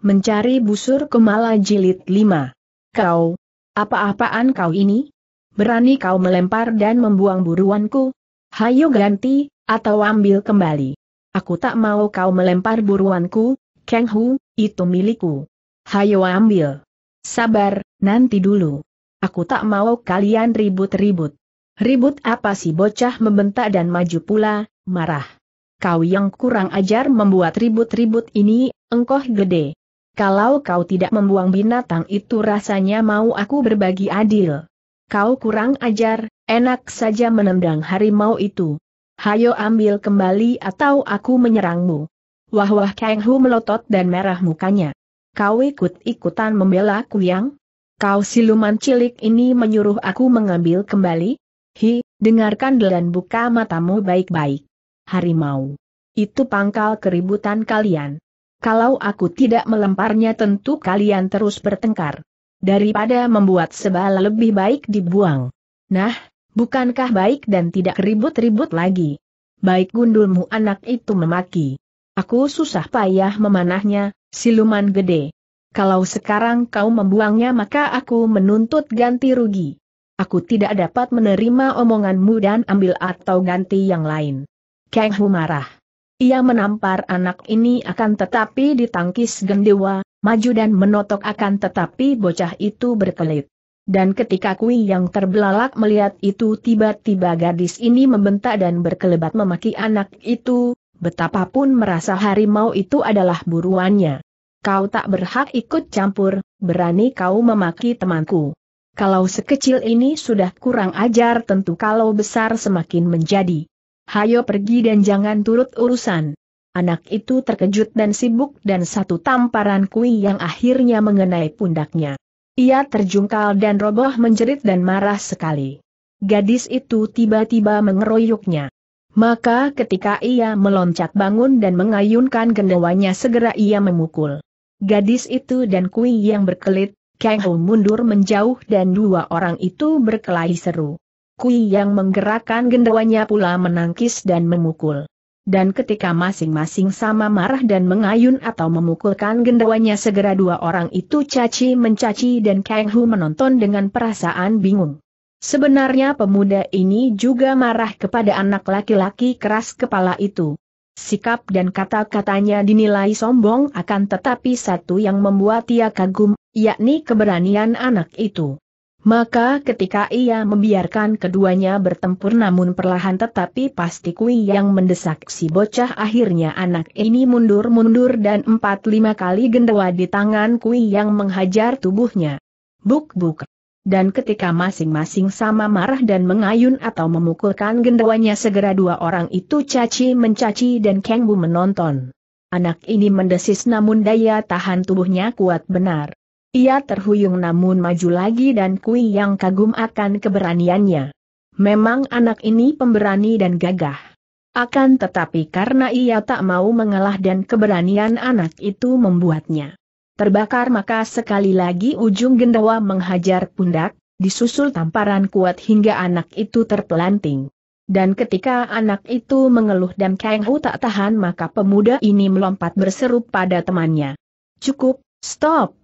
Mencari busur kemala jilid 5. Kau, apa-apaan kau ini? Berani kau melempar dan membuang buruanku? Hayo ganti, atau ambil kembali. Aku tak mau kau melempar buruanku, Kang Hu, itu milikku. Hayo ambil. Sabar, nanti dulu. Aku tak mau kalian ribut-ribut. Ribut apa sih bocah membentak dan maju pula, marah. Kau yang kurang ajar membuat ribut-ribut ini, engkau gede. Kalau kau tidak membuang binatang itu rasanya mau aku berbagi adil. Kau kurang ajar, enak saja menendang harimau itu. Hayo ambil kembali atau aku menyerangmu. Wah-wah Kang Hu melotot dan merah mukanya. Kau ikut-ikutan membela Kuyang? Kau siluman cilik ini menyuruh aku mengambil kembali? Hi, dengarkan dan buka matamu baik-baik. Harimau. Itu pangkal keributan kalian. Kalau aku tidak melemparnya tentu kalian terus bertengkar. Daripada membuat sebal lebih baik dibuang. Nah, bukankah baik dan tidak ribut-ribut lagi? Baik gundulmu anak itu memaki. Aku susah payah memanahnya, siluman gede. Kalau sekarang kau membuangnya maka aku menuntut ganti rugi. Aku tidak dapat menerima omonganmu dan ambil atau ganti yang lain. Kang Hu marah. Ia menampar anak ini akan tetapi ditangkis gendewa, maju dan menotok akan tetapi bocah itu berkelit. Dan ketika Kui yang terbelalak melihat itu tiba-tiba gadis ini membentak dan berkelebat memaki anak itu, betapapun merasa harimau itu adalah buruannya. Kau tak berhak ikut campur, berani kau memaki temanku. Kalau sekecil ini sudah kurang ajar tentu kalau besar semakin menjadi hayo pergi dan jangan turut urusan. Anak itu terkejut dan sibuk dan satu tamparan kui yang akhirnya mengenai pundaknya. Ia terjungkal dan roboh menjerit dan marah sekali. Gadis itu tiba-tiba mengeroyoknya. Maka ketika ia meloncat bangun dan mengayunkan gendawanya segera ia memukul. Gadis itu dan kui yang berkelit, Kang Ho mundur menjauh dan dua orang itu berkelahi seru. Kui yang menggerakkan gendawanya pula menangkis dan memukul. Dan ketika masing-masing sama marah dan mengayun atau memukulkan gendawanya segera dua orang itu caci mencaci dan Kang Hu menonton dengan perasaan bingung. Sebenarnya pemuda ini juga marah kepada anak laki-laki keras kepala itu. Sikap dan kata-katanya dinilai sombong akan tetapi satu yang membuat ia kagum, yakni keberanian anak itu. Maka ketika ia membiarkan keduanya bertempur namun perlahan tetapi pasti kui yang mendesak si bocah akhirnya anak ini mundur-mundur dan empat lima kali gendewa di tangan kui yang menghajar tubuhnya. Buk-buk. Dan ketika masing-masing sama marah dan mengayun atau memukulkan gendawanya segera dua orang itu caci mencaci dan Kengbu menonton. Anak ini mendesis namun daya tahan tubuhnya kuat benar. Ia terhuyung namun maju lagi dan Kui yang kagum akan keberaniannya. Memang anak ini pemberani dan gagah. Akan tetapi karena ia tak mau mengalah dan keberanian anak itu membuatnya terbakar maka sekali lagi ujung gendawa menghajar pundak, disusul tamparan kuat hingga anak itu terpelanting. Dan ketika anak itu mengeluh dan Kang Hu tak tahan maka pemuda ini melompat berseru pada temannya. Cukup, stop.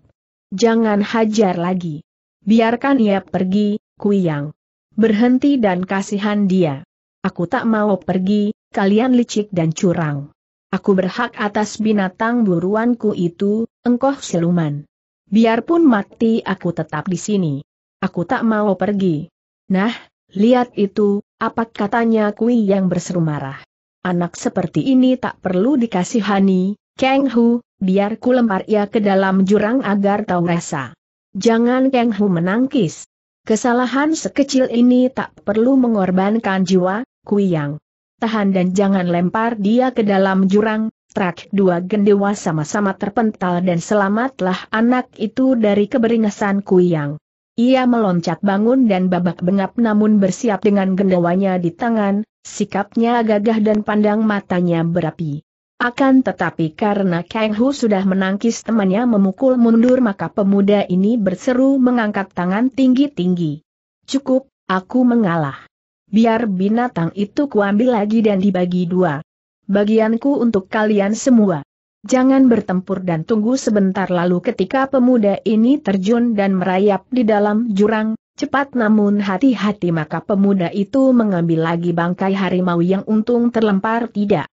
Jangan hajar lagi. Biarkan ia pergi, Kuyang. Berhenti dan kasihan dia. Aku tak mau pergi, kalian licik dan curang. Aku berhak atas binatang buruanku itu, engkau Siluman. Biarpun mati aku tetap di sini. Aku tak mau pergi. Nah, lihat itu, apa katanya Kui berseru marah. Anak seperti ini tak perlu dikasihani, Kenghu. Hu, biar ku lempar ia ke dalam jurang agar tahu rasa. Jangan Kang Hu menangkis. Kesalahan sekecil ini tak perlu mengorbankan jiwa, Kuyang. Tahan dan jangan lempar dia ke dalam jurang, trak dua gendewa sama-sama terpental dan selamatlah anak itu dari keberingasan Kuyang. Ia meloncat bangun dan babak bengap namun bersiap dengan gendewanya di tangan, sikapnya gagah dan pandang matanya berapi. Akan tetapi karena Kang Hu sudah menangkis temannya memukul mundur maka pemuda ini berseru mengangkat tangan tinggi-tinggi. Cukup, aku mengalah. Biar binatang itu kuambil lagi dan dibagi dua. Bagianku untuk kalian semua. Jangan bertempur dan tunggu sebentar lalu ketika pemuda ini terjun dan merayap di dalam jurang, Cepat namun hati-hati maka pemuda itu mengambil lagi bangkai harimau yang untung terlempar tidak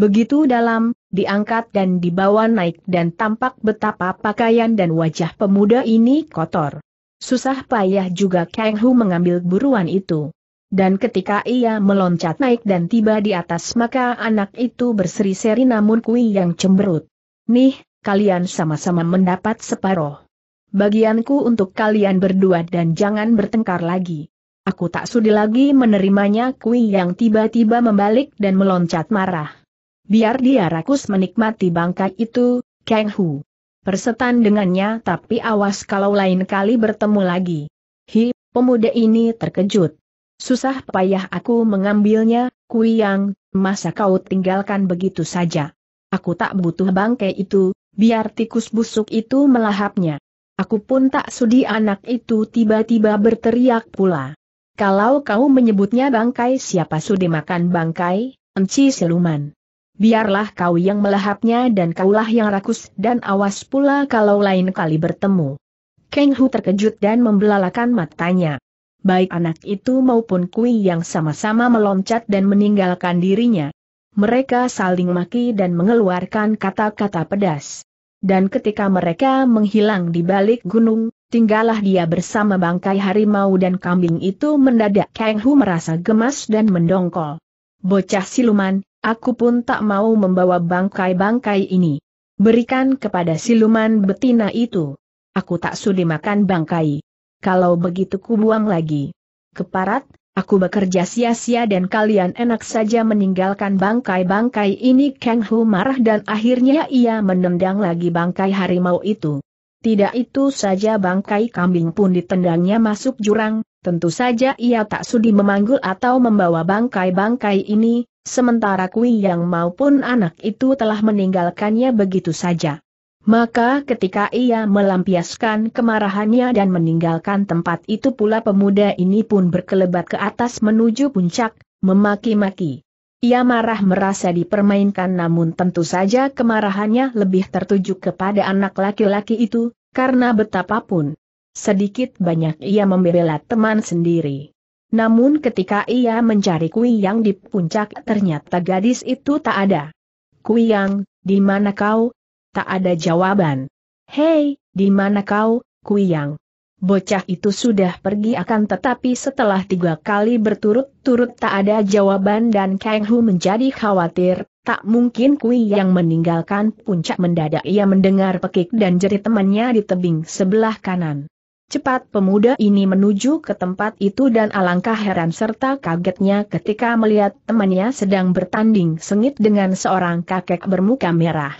begitu dalam, diangkat dan dibawa naik dan tampak betapa pakaian dan wajah pemuda ini kotor. Susah payah juga Kang Hu mengambil buruan itu. Dan ketika ia meloncat naik dan tiba di atas maka anak itu berseri-seri namun kui yang cemberut. Nih, kalian sama-sama mendapat separoh. Bagianku untuk kalian berdua dan jangan bertengkar lagi. Aku tak sudi lagi menerimanya kui yang tiba-tiba membalik dan meloncat marah. Biar dia rakus menikmati bangkai itu, Kang Hu. Persetan dengannya tapi awas kalau lain kali bertemu lagi. Hi, pemuda ini terkejut. Susah payah aku mengambilnya, Kui masa kau tinggalkan begitu saja. Aku tak butuh bangkai itu, biar tikus busuk itu melahapnya. Aku pun tak sudi anak itu tiba-tiba berteriak pula. Kalau kau menyebutnya bangkai siapa sudi makan bangkai, enci siluman biarlah kau yang melahapnya dan kaulah yang rakus dan awas pula kalau lain kali bertemu. Keng Hu terkejut dan membelalakan matanya. Baik anak itu maupun Kui yang sama-sama meloncat dan meninggalkan dirinya. Mereka saling maki dan mengeluarkan kata-kata pedas. Dan ketika mereka menghilang di balik gunung, tinggallah dia bersama bangkai harimau dan kambing itu mendadak Kang Hu merasa gemas dan mendongkol. Bocah siluman, aku pun tak mau membawa bangkai-bangkai ini. Berikan kepada siluman betina itu. Aku tak sudi makan bangkai. Kalau begitu ku buang lagi. Keparat, aku bekerja sia-sia dan kalian enak saja meninggalkan bangkai-bangkai ini Kang Hu marah dan akhirnya ia menendang lagi bangkai harimau itu. Tidak itu saja bangkai kambing pun ditendangnya masuk jurang, Tentu saja ia tak sudi memanggul atau membawa bangkai-bangkai ini, sementara Kui Yang maupun anak itu telah meninggalkannya begitu saja. Maka ketika ia melampiaskan kemarahannya dan meninggalkan tempat itu pula pemuda ini pun berkelebat ke atas menuju puncak, memaki-maki. Ia marah merasa dipermainkan namun tentu saja kemarahannya lebih tertuju kepada anak laki-laki itu, karena betapapun, Sedikit banyak ia membela teman sendiri. Namun ketika ia mencari Kui Yang di puncak ternyata gadis itu tak ada. Kui Yang, di mana kau? Tak ada jawaban. Hei, di mana kau, Kui Yang? Bocah itu sudah pergi akan tetapi setelah tiga kali berturut-turut tak ada jawaban dan Kang Hu menjadi khawatir, tak mungkin Kui Yang meninggalkan puncak mendadak ia mendengar pekik dan jerit temannya di tebing sebelah kanan. Cepat pemuda ini menuju ke tempat itu dan alangkah heran serta kagetnya ketika melihat temannya sedang bertanding sengit dengan seorang kakek bermuka merah.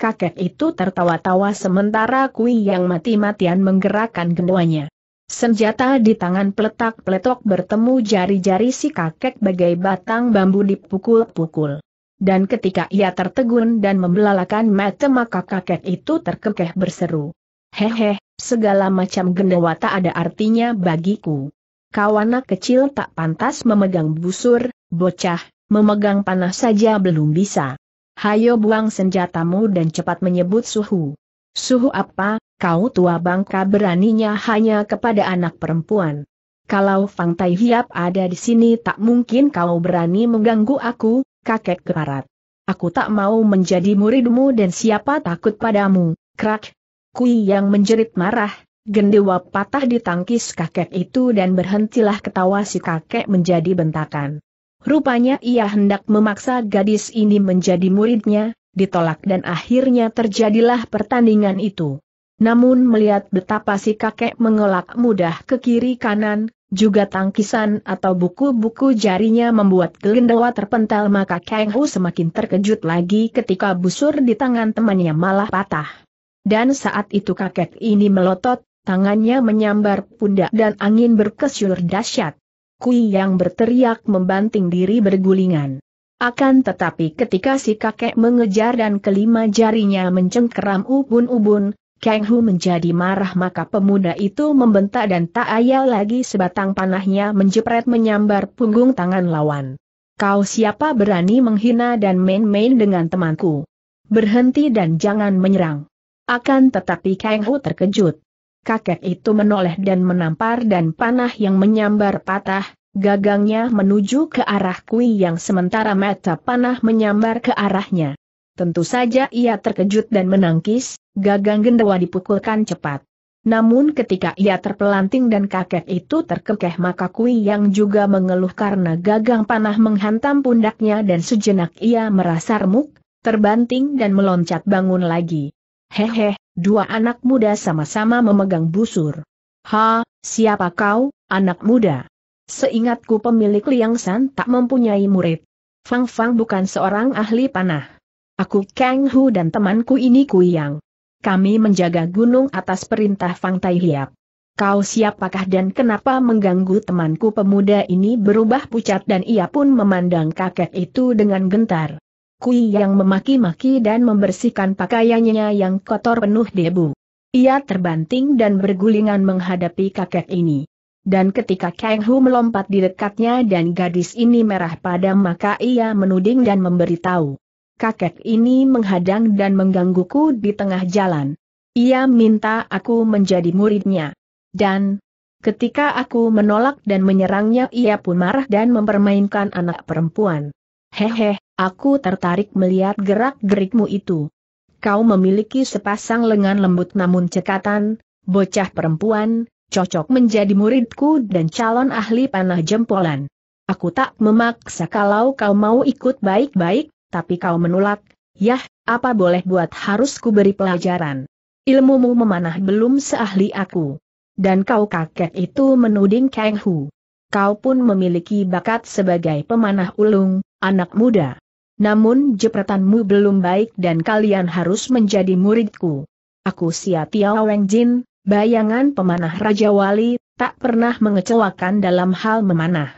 Kakek itu tertawa-tawa sementara Kui yang mati-matian menggerakkan keduanya. Senjata di tangan peletak-peletok bertemu jari-jari si kakek bagai batang bambu dipukul-pukul. Dan ketika ia tertegun dan membelalakan mata maka kakek itu terkekeh berseru. Hehe, segala macam gendewa tak ada artinya bagiku. Kawana kecil tak pantas memegang busur, bocah, memegang panah saja belum bisa. Hayo buang senjatamu dan cepat menyebut suhu. Suhu apa, kau tua bangka beraninya hanya kepada anak perempuan. Kalau Fang Tai Hiap ada di sini tak mungkin kau berani mengganggu aku, kakek keparat. Aku tak mau menjadi muridmu dan siapa takut padamu, krak, Kui yang menjerit marah, gendewa patah di tangkis kakek itu dan berhentilah ketawa si kakek menjadi bentakan. Rupanya ia hendak memaksa gadis ini menjadi muridnya, ditolak dan akhirnya terjadilah pertandingan itu. Namun melihat betapa si kakek mengelak mudah ke kiri kanan, juga tangkisan atau buku-buku jarinya membuat gendewa terpental maka Kang Hu semakin terkejut lagi ketika busur di tangan temannya malah patah. Dan saat itu kakek ini melotot, tangannya menyambar pundak dan angin berkesyur dahsyat. Kui yang berteriak membanting diri bergulingan. Akan tetapi ketika si kakek mengejar dan kelima jarinya mencengkeram ubun-ubun, Kang Hu menjadi marah maka pemuda itu membentak dan tak ayal lagi sebatang panahnya menjepret menyambar punggung tangan lawan. Kau siapa berani menghina dan main-main dengan temanku? Berhenti dan jangan menyerang. Akan tetapi Kang Hu terkejut. Kakek itu menoleh dan menampar dan panah yang menyambar patah, gagangnya menuju ke arah Kui yang sementara mata panah menyambar ke arahnya. Tentu saja ia terkejut dan menangkis, gagang gendawa dipukulkan cepat. Namun ketika ia terpelanting dan kakek itu terkekeh maka Kui yang juga mengeluh karena gagang panah menghantam pundaknya dan sejenak ia merasa remuk, terbanting dan meloncat bangun lagi. Hehe, dua anak muda sama-sama memegang busur. Ha, siapa kau, anak muda? Seingatku pemilik Liang San tak mempunyai murid. Fang Fang bukan seorang ahli panah. Aku Kang Hu dan temanku ini Kuyang. Kami menjaga gunung atas perintah Fang Tai Hiap. Kau siapakah dan kenapa mengganggu temanku pemuda ini berubah pucat dan ia pun memandang kakek itu dengan gentar. Kui yang memaki-maki dan membersihkan pakaiannya yang kotor penuh debu. Ia terbanting dan bergulingan menghadapi kakek ini. Dan ketika Kang Hu melompat di dekatnya dan gadis ini merah padam maka ia menuding dan memberitahu. Kakek ini menghadang dan menggangguku di tengah jalan. Ia minta aku menjadi muridnya. Dan, ketika aku menolak dan menyerangnya ia pun marah dan mempermainkan anak perempuan. Hehe, Aku tertarik melihat gerak-gerikmu itu. Kau memiliki sepasang lengan lembut namun cekatan, bocah perempuan, cocok menjadi muridku dan calon ahli panah jempolan. Aku tak memaksa kalau kau mau ikut baik-baik, tapi kau menolak. Yah, apa boleh buat harus ku beri pelajaran. Ilmumu memanah belum seahli aku. Dan kau kakek itu menuding Kang Hu. Kau pun memiliki bakat sebagai pemanah ulung, anak muda. Namun jepretanmu belum baik dan kalian harus menjadi muridku. Aku Sia Tiao Weng Jin, bayangan pemanah Raja Wali, tak pernah mengecewakan dalam hal memanah.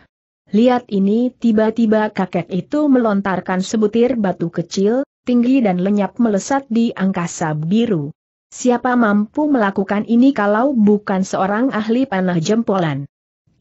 Lihat ini tiba-tiba kakek itu melontarkan sebutir batu kecil, tinggi dan lenyap melesat di angkasa biru. Siapa mampu melakukan ini kalau bukan seorang ahli panah jempolan?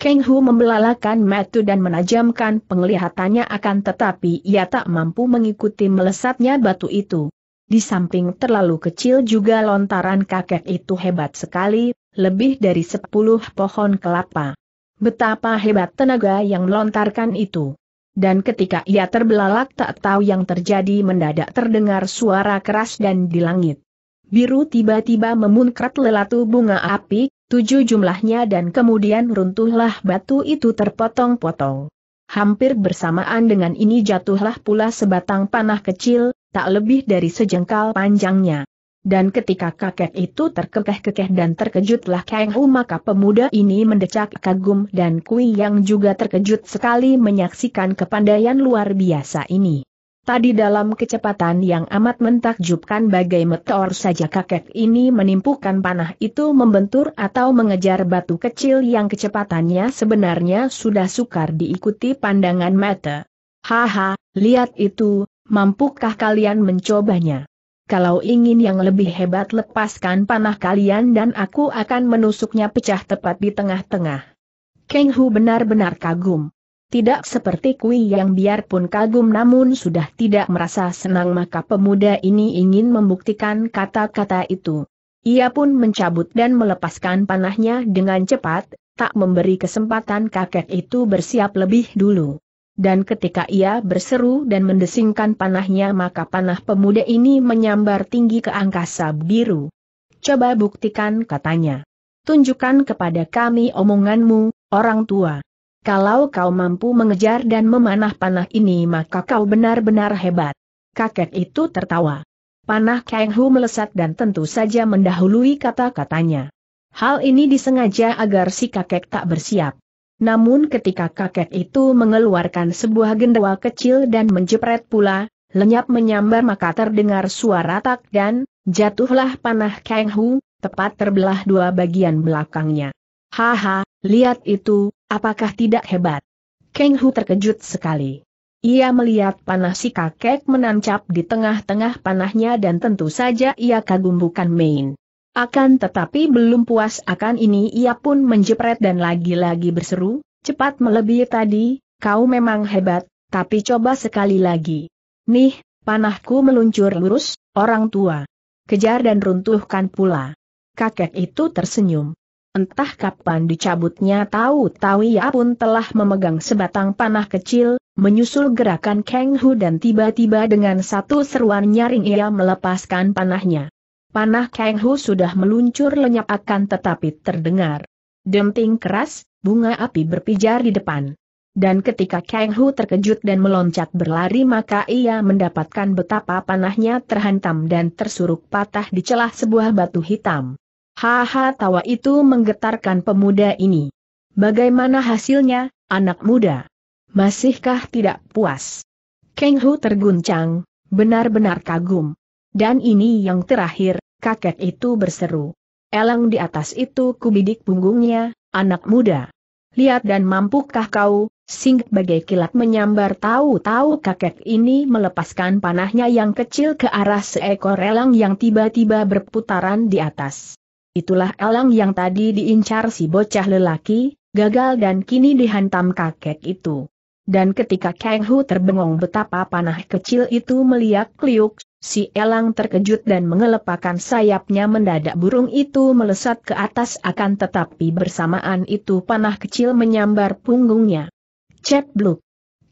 Keng Hu membelalakan metu dan menajamkan penglihatannya akan tetapi ia tak mampu mengikuti melesatnya batu itu. Di samping terlalu kecil juga lontaran kakek itu hebat sekali, lebih dari sepuluh pohon kelapa. Betapa hebat tenaga yang melontarkan itu. Dan ketika ia terbelalak tak tahu yang terjadi mendadak terdengar suara keras dan di langit. Biru tiba-tiba memuncrat lelatu bunga api, tujuh jumlahnya dan kemudian runtuhlah batu itu terpotong-potong. Hampir bersamaan dengan ini jatuhlah pula sebatang panah kecil, tak lebih dari sejengkal panjangnya. Dan ketika kakek itu terkekeh-kekeh dan terkejutlah Kang Hu maka pemuda ini mendecak kagum dan Kui yang juga terkejut sekali menyaksikan kepandaian luar biasa ini. Tadi dalam kecepatan yang amat mentakjubkan bagai meteor saja kakek ini menimpukan panah itu membentur atau mengejar batu kecil yang kecepatannya sebenarnya sudah sukar diikuti pandangan mata. Haha, lihat itu, mampukah kalian mencobanya? Kalau ingin yang lebih hebat lepaskan panah kalian dan aku akan menusuknya pecah tepat di tengah-tengah. Keng Hu benar-benar kagum. Tidak seperti Kui yang biarpun kagum namun sudah tidak merasa senang maka pemuda ini ingin membuktikan kata-kata itu. Ia pun mencabut dan melepaskan panahnya dengan cepat, tak memberi kesempatan kakek itu bersiap lebih dulu. Dan ketika ia berseru dan mendesingkan panahnya maka panah pemuda ini menyambar tinggi ke angkasa biru. Coba buktikan katanya. Tunjukkan kepada kami omonganmu, orang tua. Kalau kau mampu mengejar dan memanah panah ini maka kau benar-benar hebat. Kakek itu tertawa. Panah Kang Hu melesat dan tentu saja mendahului kata-katanya. Hal ini disengaja agar si kakek tak bersiap. Namun ketika kakek itu mengeluarkan sebuah gendawa kecil dan menjepret pula, lenyap menyambar maka terdengar suara tak dan, jatuhlah panah Kang Hu, tepat terbelah dua bagian belakangnya. Haha, lihat itu, Apakah tidak hebat? Keng Hu terkejut sekali. Ia melihat panah si kakek menancap di tengah-tengah panahnya dan tentu saja ia kagum bukan main. Akan tetapi belum puas akan ini ia pun menjepret dan lagi-lagi berseru, cepat melebihi tadi, kau memang hebat, tapi coba sekali lagi. Nih, panahku meluncur lurus, orang tua. Kejar dan runtuhkan pula. Kakek itu tersenyum. Entah kapan dicabutnya tahu-tahu ia ya pun telah memegang sebatang panah kecil, menyusul gerakan Kang Hu dan tiba-tiba dengan satu seruan nyaring ia melepaskan panahnya. Panah Kang Hu sudah meluncur lenyap akan tetapi terdengar. Denting keras, bunga api berpijar di depan. Dan ketika Kang Hu terkejut dan meloncat berlari maka ia mendapatkan betapa panahnya terhantam dan tersuruk patah di celah sebuah batu hitam. Haha tawa itu menggetarkan pemuda ini. Bagaimana hasilnya, anak muda? Masihkah tidak puas? Keng Hu terguncang, benar-benar kagum. Dan ini yang terakhir, kakek itu berseru. Elang di atas itu kubidik punggungnya, anak muda. Lihat dan mampukah kau, sing bagai kilat menyambar tahu-tahu kakek ini melepaskan panahnya yang kecil ke arah seekor elang yang tiba-tiba berputaran di atas. Itulah elang yang tadi diincar si bocah lelaki, gagal dan kini dihantam kakek itu. Dan ketika Kang Hu terbengong betapa panah kecil itu meliak kliuk, si elang terkejut dan mengelepakan sayapnya mendadak burung itu melesat ke atas akan tetapi bersamaan itu panah kecil menyambar punggungnya. Cep bluk.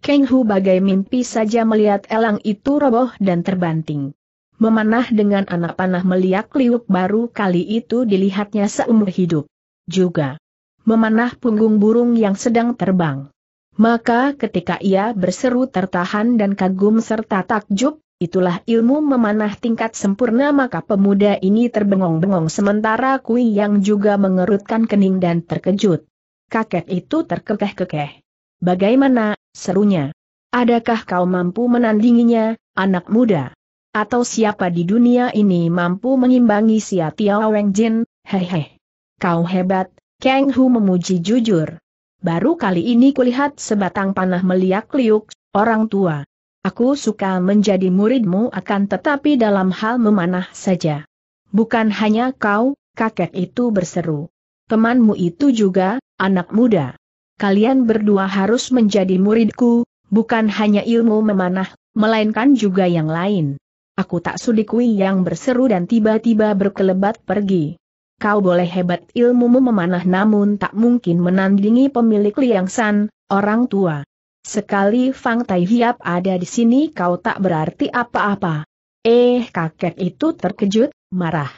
Kang Hu bagai mimpi saja melihat elang itu roboh dan terbanting memanah dengan anak panah meliak liuk baru kali itu dilihatnya seumur hidup. Juga memanah punggung burung yang sedang terbang. Maka ketika ia berseru tertahan dan kagum serta takjub, itulah ilmu memanah tingkat sempurna maka pemuda ini terbengong-bengong sementara Kui yang juga mengerutkan kening dan terkejut. Kakek itu terkekeh-kekeh. Bagaimana, serunya. Adakah kau mampu menandinginya, anak muda? Atau siapa di dunia ini mampu mengimbangi Sia Tiao Weng Jin, hehe. Kau hebat, Kang Hu memuji jujur. Baru kali ini kulihat sebatang panah meliak liuk, orang tua. Aku suka menjadi muridmu akan tetapi dalam hal memanah saja. Bukan hanya kau, kakek itu berseru. Temanmu itu juga, anak muda. Kalian berdua harus menjadi muridku, bukan hanya ilmu memanah, melainkan juga yang lain. Aku tak sudi kui yang berseru dan tiba-tiba berkelebat pergi. Kau boleh hebat ilmumu memanah namun tak mungkin menandingi pemilik Liang San, orang tua. Sekali Fang Tai Hiap ada di sini kau tak berarti apa-apa. Eh kakek itu terkejut, marah.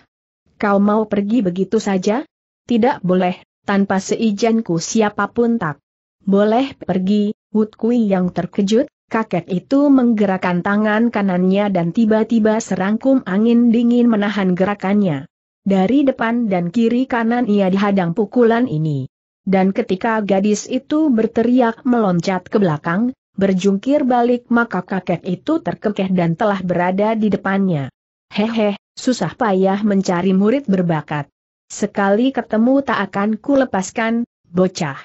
Kau mau pergi begitu saja? Tidak boleh, tanpa seizinku siapapun tak. Boleh pergi, Wut Kui yang terkejut, Kakek itu menggerakkan tangan kanannya dan tiba-tiba serangkum angin dingin menahan gerakannya. Dari depan dan kiri kanan ia dihadang pukulan ini. Dan ketika gadis itu berteriak meloncat ke belakang, berjungkir balik maka kakek itu terkekeh dan telah berada di depannya. Hehe, susah payah mencari murid berbakat. Sekali ketemu tak akan ku lepaskan, bocah.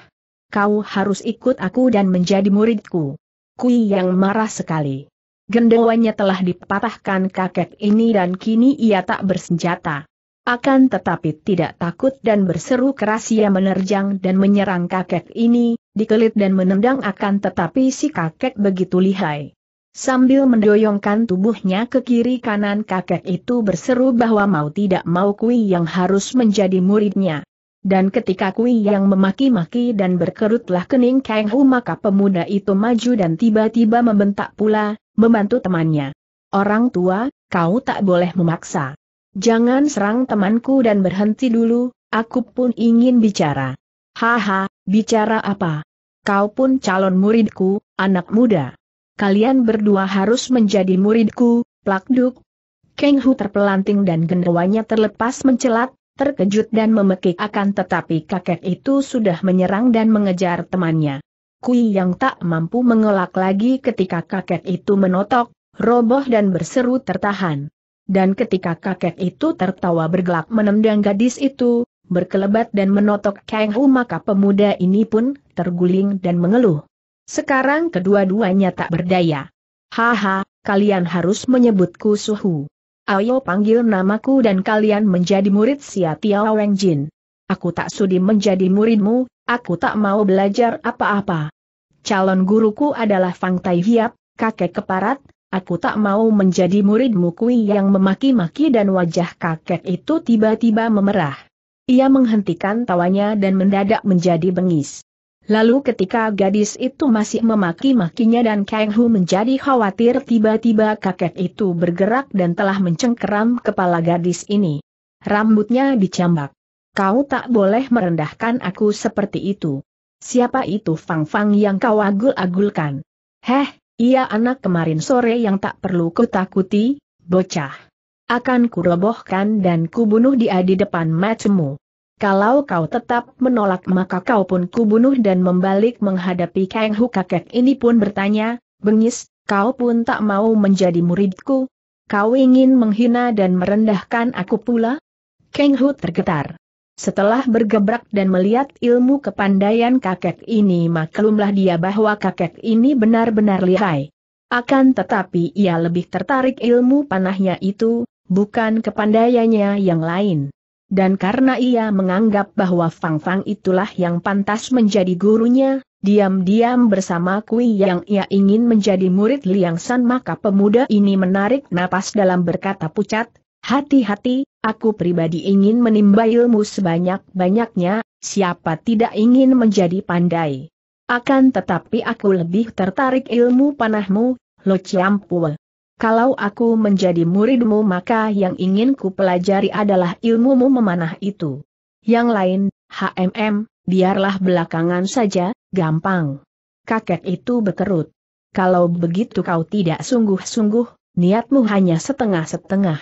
Kau harus ikut aku dan menjadi muridku. Kui yang marah sekali. Gendawanya telah dipatahkan kakek ini dan kini ia tak bersenjata. Akan tetapi tidak takut dan berseru keras ia menerjang dan menyerang kakek ini, dikelit dan menendang akan tetapi si kakek begitu lihai. Sambil mendoyongkan tubuhnya ke kiri kanan kakek itu berseru bahwa mau tidak mau kui yang harus menjadi muridnya. Dan ketika Kui yang memaki-maki dan berkerutlah kening Kang Hu maka pemuda itu maju dan tiba-tiba membentak pula, membantu temannya. Orang tua, kau tak boleh memaksa. Jangan serang temanku dan berhenti dulu, aku pun ingin bicara. Haha, bicara apa? Kau pun calon muridku, anak muda. Kalian berdua harus menjadi muridku, plakduk. Kang Hu terpelanting dan gendawanya terlepas mencelat, terkejut dan memekik akan tetapi kakek itu sudah menyerang dan mengejar temannya. Kui yang tak mampu mengelak lagi ketika kakek itu menotok, roboh dan berseru tertahan. Dan ketika kakek itu tertawa bergelak menendang gadis itu, berkelebat dan menotok Kang Hu maka pemuda ini pun terguling dan mengeluh. Sekarang kedua-duanya tak berdaya. Haha, kalian harus menyebutku suhu. Ayo panggil namaku dan kalian menjadi murid Sia Tiao Weng Jin. Aku tak sudi menjadi muridmu, aku tak mau belajar apa-apa. Calon guruku adalah Fang Tai Hiap, kakek keparat, aku tak mau menjadi muridmu kui yang memaki-maki dan wajah kakek itu tiba-tiba memerah. Ia menghentikan tawanya dan mendadak menjadi bengis. Lalu ketika gadis itu masih memaki-makinya dan Kang Hu menjadi khawatir tiba-tiba kakek itu bergerak dan telah mencengkeram kepala gadis ini. Rambutnya dicambak. Kau tak boleh merendahkan aku seperti itu. Siapa itu Fang Fang yang kau agul-agulkan? Heh, ia anak kemarin sore yang tak perlu kutakuti, bocah. Akan kurobohkan dan kubunuh dia di depan matemu. Kalau kau tetap menolak maka kau pun kubunuh dan membalik menghadapi Kang Hu kakek ini pun bertanya, bengis, kau pun tak mau menjadi muridku? Kau ingin menghina dan merendahkan aku pula? Kang Hu tergetar. Setelah bergebrak dan melihat ilmu kepandaian kakek ini maklumlah dia bahwa kakek ini benar-benar lihai. Akan tetapi ia lebih tertarik ilmu panahnya itu, bukan kepandaiannya yang lain. Dan karena ia menganggap bahwa Fang Fang itulah yang pantas menjadi gurunya, diam-diam bersama Kui yang ia ingin menjadi murid Liang San maka pemuda ini menarik napas dalam berkata pucat, Hati-hati, aku pribadi ingin menimba ilmu sebanyak-banyaknya, siapa tidak ingin menjadi pandai. Akan tetapi aku lebih tertarik ilmu panahmu, Lo Chiampue kalau aku menjadi muridmu maka yang ingin ku pelajari adalah ilmumu memanah itu. Yang lain, HMM, biarlah belakangan saja, gampang. Kakek itu berkerut. Kalau begitu kau tidak sungguh-sungguh, niatmu hanya setengah-setengah.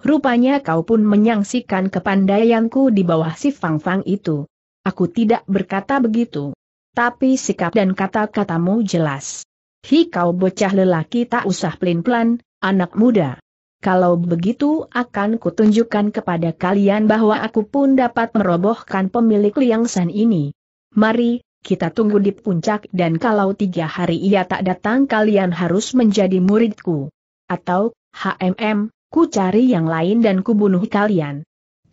Rupanya kau pun menyangsikan kepandaianku di bawah si Fang Fang itu. Aku tidak berkata begitu. Tapi sikap dan kata-katamu jelas. Hi kau bocah lelaki tak usah pelin-pelan, anak muda. Kalau begitu akan kutunjukkan kepada kalian bahwa aku pun dapat merobohkan pemilik liang san ini. Mari, kita tunggu di puncak dan kalau tiga hari ia tak datang kalian harus menjadi muridku. Atau, HMM, ku cari yang lain dan kubunuh kalian.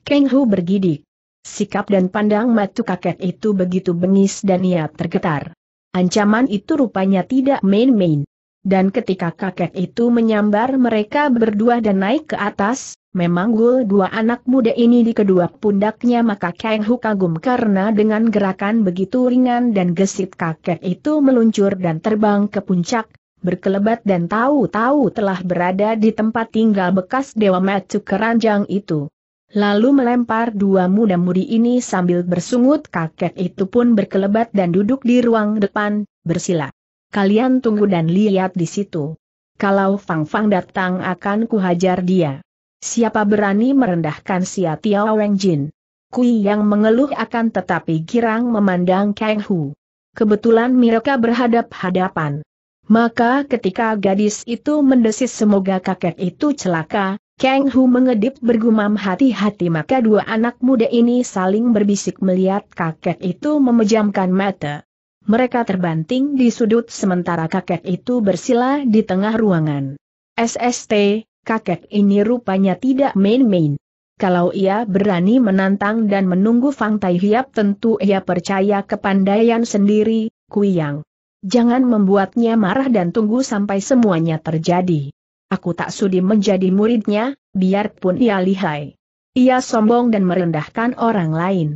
Keng Hu bergidik. Sikap dan pandang matu kakek itu begitu bengis dan ia tergetar. Ancaman itu rupanya tidak main-main. Dan ketika kakek itu menyambar mereka berdua dan naik ke atas, memang gul dua anak muda ini di kedua pundaknya maka Kang Hu kagum karena dengan gerakan begitu ringan dan gesit kakek itu meluncur dan terbang ke puncak, berkelebat dan tahu-tahu telah berada di tempat tinggal bekas Dewa Matsu keranjang itu. Lalu melempar dua muda-mudi ini sambil bersungut kakek itu pun berkelebat dan duduk di ruang depan, bersila. Kalian tunggu dan lihat di situ. Kalau Fang Fang datang akan kuhajar dia. Siapa berani merendahkan si Tiao Weng Jin? Kui yang mengeluh akan tetapi girang memandang Kang Hu. Kebetulan mereka berhadap-hadapan. Maka ketika gadis itu mendesis semoga kakek itu celaka, Kang Hu mengedip bergumam hati-hati maka dua anak muda ini saling berbisik melihat kakek itu memejamkan mata. Mereka terbanting di sudut sementara kakek itu bersila di tengah ruangan. SST, kakek ini rupanya tidak main-main. Kalau ia berani menantang dan menunggu Fang Tai Hiap tentu ia percaya kepandaian sendiri, Kuyang. Jangan membuatnya marah dan tunggu sampai semuanya terjadi. Aku tak sudi menjadi muridnya, biarpun ia lihai. Ia sombong dan merendahkan orang lain.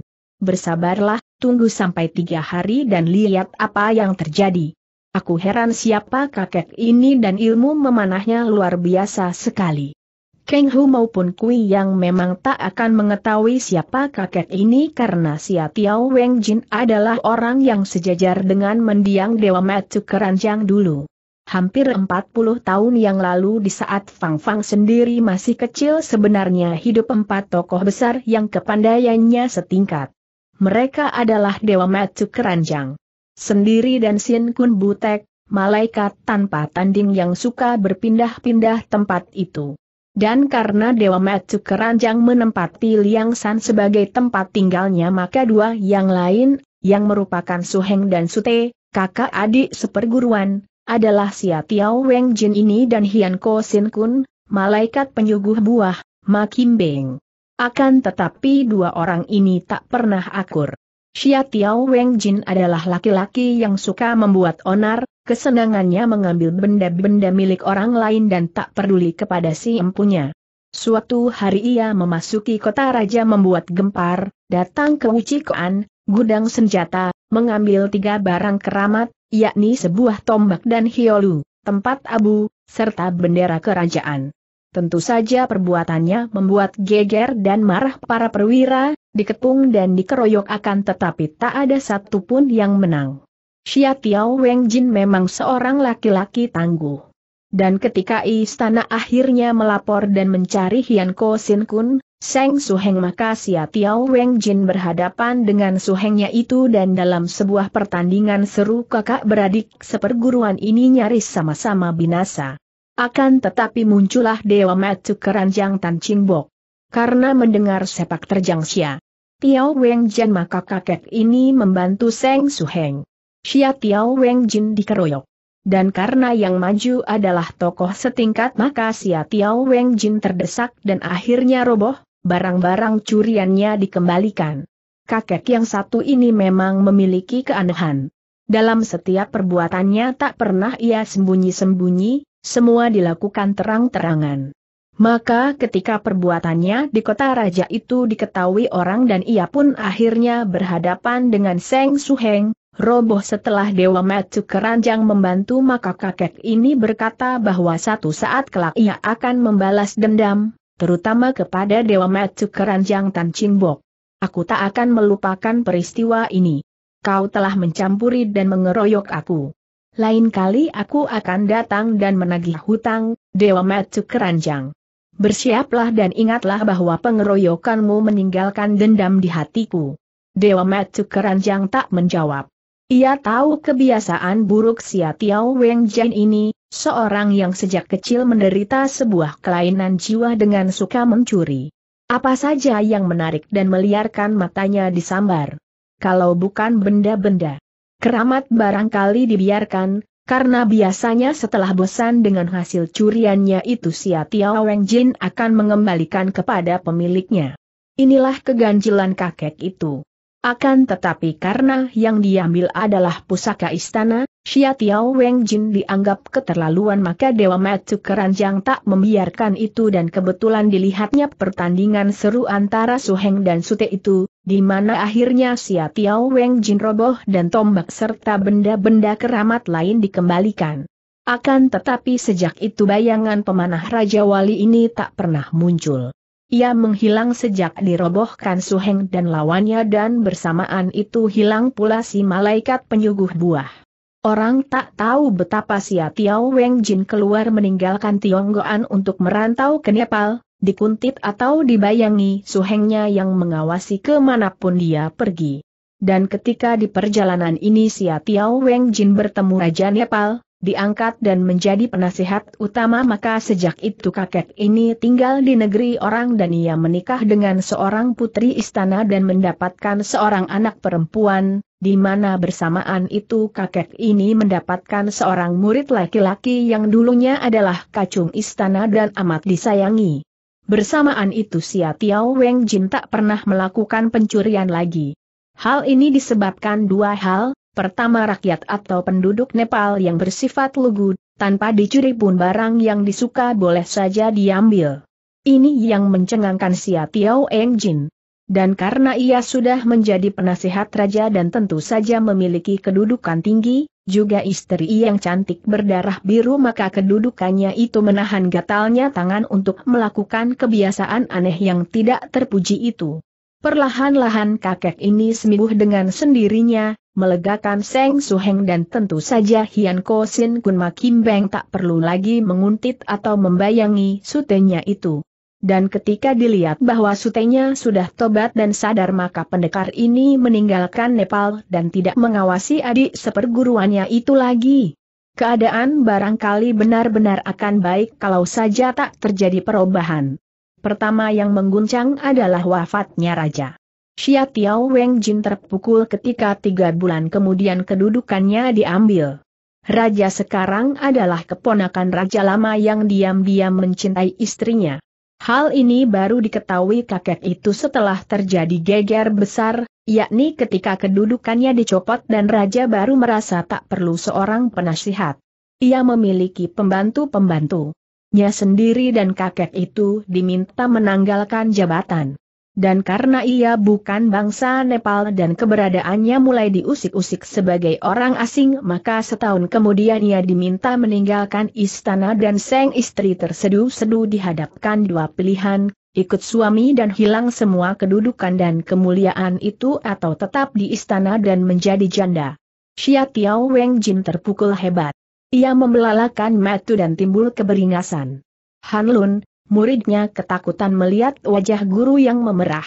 Bersabarlah, tunggu sampai tiga hari dan lihat apa yang terjadi. Aku heran siapa kakek ini dan ilmu memanahnya luar biasa sekali. Keng Hu maupun Kui yang memang tak akan mengetahui siapa kakek ini karena Sia Tiao Weng Jin adalah orang yang sejajar dengan mendiang Dewa Matu Keranjang dulu hampir 40 tahun yang lalu di saat Fang Fang sendiri masih kecil sebenarnya hidup empat tokoh besar yang kepandaiannya setingkat. Mereka adalah Dewa Matsu Keranjang. Sendiri dan Sin Kun Butek, malaikat tanpa tanding yang suka berpindah-pindah tempat itu. Dan karena Dewa Matsu Keranjang menempati Liang San sebagai tempat tinggalnya maka dua yang lain, yang merupakan Suheng dan Sute, kakak adik seperguruan, adalah Xia Tiao Weng Jin ini dan Hian Ko Sin Kun, malaikat penyuguh buah, Ma Kim Beng. Akan tetapi dua orang ini tak pernah akur. Xia Tiao Weng Jin adalah laki-laki yang suka membuat onar, kesenangannya mengambil benda-benda milik orang lain dan tak peduli kepada si empunya. Suatu hari ia memasuki kota raja membuat gempar, datang ke Wucikoan, gudang senjata, mengambil tiga barang keramat, yakni sebuah tombak dan hiolu, tempat abu, serta bendera kerajaan. Tentu saja perbuatannya membuat geger dan marah para perwira, dikepung dan dikeroyok akan tetapi tak ada satupun yang menang. Xia Tiao Weng Jin memang seorang laki-laki tangguh. Dan ketika istana akhirnya melapor dan mencari Hian Ko Sin Kun, Seng Su Heng maka Sia Tiao Weng Jin berhadapan dengan Suhengnya itu dan dalam sebuah pertandingan seru kakak beradik seperguruan ini nyaris sama-sama binasa. Akan tetapi muncullah Dewa Matu Keranjang Tan Ching Bok. Karena mendengar sepak terjang Sia Tiao Weng Jin maka kakek ini membantu Seng Suheng. Sia Tiao Weng Jin dikeroyok. Dan karena yang maju adalah tokoh setingkat maka Sia Tiao Weng Jin terdesak dan akhirnya roboh, barang-barang curiannya dikembalikan. Kakek yang satu ini memang memiliki keanehan. Dalam setiap perbuatannya tak pernah ia sembunyi-sembunyi, semua dilakukan terang-terangan. Maka ketika perbuatannya di kota raja itu diketahui orang dan ia pun akhirnya berhadapan dengan Seng Suheng, roboh setelah Dewa Matsu Keranjang membantu maka kakek ini berkata bahwa satu saat kelak ia akan membalas dendam, terutama kepada Dewa Matsu Keranjang Tan Chinbok. Aku tak akan melupakan peristiwa ini. Kau telah mencampuri dan mengeroyok aku. Lain kali aku akan datang dan menagih hutang, Dewa Matsu Keranjang. Bersiaplah dan ingatlah bahwa pengeroyokanmu meninggalkan dendam di hatiku. Dewa Matsu Keranjang tak menjawab. Ia tahu kebiasaan buruk Sia Tiao Weng Jian ini, Seorang yang sejak kecil menderita sebuah kelainan jiwa dengan suka mencuri. Apa saja yang menarik dan meliarkan matanya disambar. Kalau bukan benda-benda. Keramat barangkali dibiarkan, karena biasanya setelah bosan dengan hasil curiannya itu si Tiao Jin akan mengembalikan kepada pemiliknya. Inilah keganjilan kakek itu. Akan tetapi karena yang diambil adalah pusaka istana, Xia Tiao Weng Jin dianggap keterlaluan maka Dewa Matsu Keranjang tak membiarkan itu dan kebetulan dilihatnya pertandingan seru antara Su Heng dan Sute itu, di mana akhirnya Xia Tiao Weng Jin roboh dan tombak serta benda-benda keramat lain dikembalikan. Akan tetapi sejak itu bayangan pemanah Raja Wali ini tak pernah muncul. Ia menghilang sejak dirobohkan Su Heng dan lawannya dan bersamaan itu hilang pula si malaikat penyuguh buah. Orang tak tahu betapa Sia Tiao Weng Jin keluar meninggalkan Tionggoan untuk merantau ke Nepal, dikuntit atau dibayangi suhengnya yang mengawasi kemanapun dia pergi. Dan ketika di perjalanan ini Sia Tiao Weng Jin bertemu Raja Nepal, diangkat dan menjadi penasihat utama maka sejak itu kakek ini tinggal di negeri orang dan ia menikah dengan seorang putri istana dan mendapatkan seorang anak perempuan, di mana bersamaan itu kakek ini mendapatkan seorang murid laki-laki yang dulunya adalah kacung istana dan amat disayangi. Bersamaan itu Sia Tiao Weng Jin tak pernah melakukan pencurian lagi. Hal ini disebabkan dua hal, Pertama rakyat atau penduduk Nepal yang bersifat lugu, tanpa dicuri pun barang yang disuka boleh saja diambil. Ini yang mencengangkan Sia Tiao Eng Jin. Dan karena ia sudah menjadi penasehat raja dan tentu saja memiliki kedudukan tinggi, juga istri yang cantik berdarah biru maka kedudukannya itu menahan gatalnya tangan untuk melakukan kebiasaan aneh yang tidak terpuji itu. Perlahan-lahan kakek ini sembuh dengan sendirinya, melegakan Seng Suheng dan tentu saja Hian Ko Sin Kun Makim Beng tak perlu lagi menguntit atau membayangi sutenya itu. Dan ketika dilihat bahwa sutenya sudah tobat dan sadar maka pendekar ini meninggalkan Nepal dan tidak mengawasi adik seperguruannya itu lagi. Keadaan barangkali benar-benar akan baik kalau saja tak terjadi perubahan. Pertama yang mengguncang adalah wafatnya raja. Xia Tiao Weng Jin terpukul ketika tiga bulan kemudian kedudukannya diambil. Raja sekarang adalah keponakan raja lama yang diam-diam mencintai istrinya. Hal ini baru diketahui kakek itu setelah terjadi geger besar, yakni ketika kedudukannya dicopot dan raja baru merasa tak perlu seorang penasihat. Ia memiliki pembantu pembantunya sendiri dan kakek itu diminta menanggalkan jabatan. Dan karena ia bukan bangsa Nepal dan keberadaannya mulai diusik-usik sebagai orang asing maka setahun kemudian ia diminta meninggalkan istana dan sang istri terseduh-seduh dihadapkan dua pilihan, ikut suami dan hilang semua kedudukan dan kemuliaan itu atau tetap di istana dan menjadi janda. Xia Tiao Weng Jin terpukul hebat. Ia membelalakan matu dan timbul keberingasan. Han Lun, muridnya ketakutan melihat wajah guru yang memerah.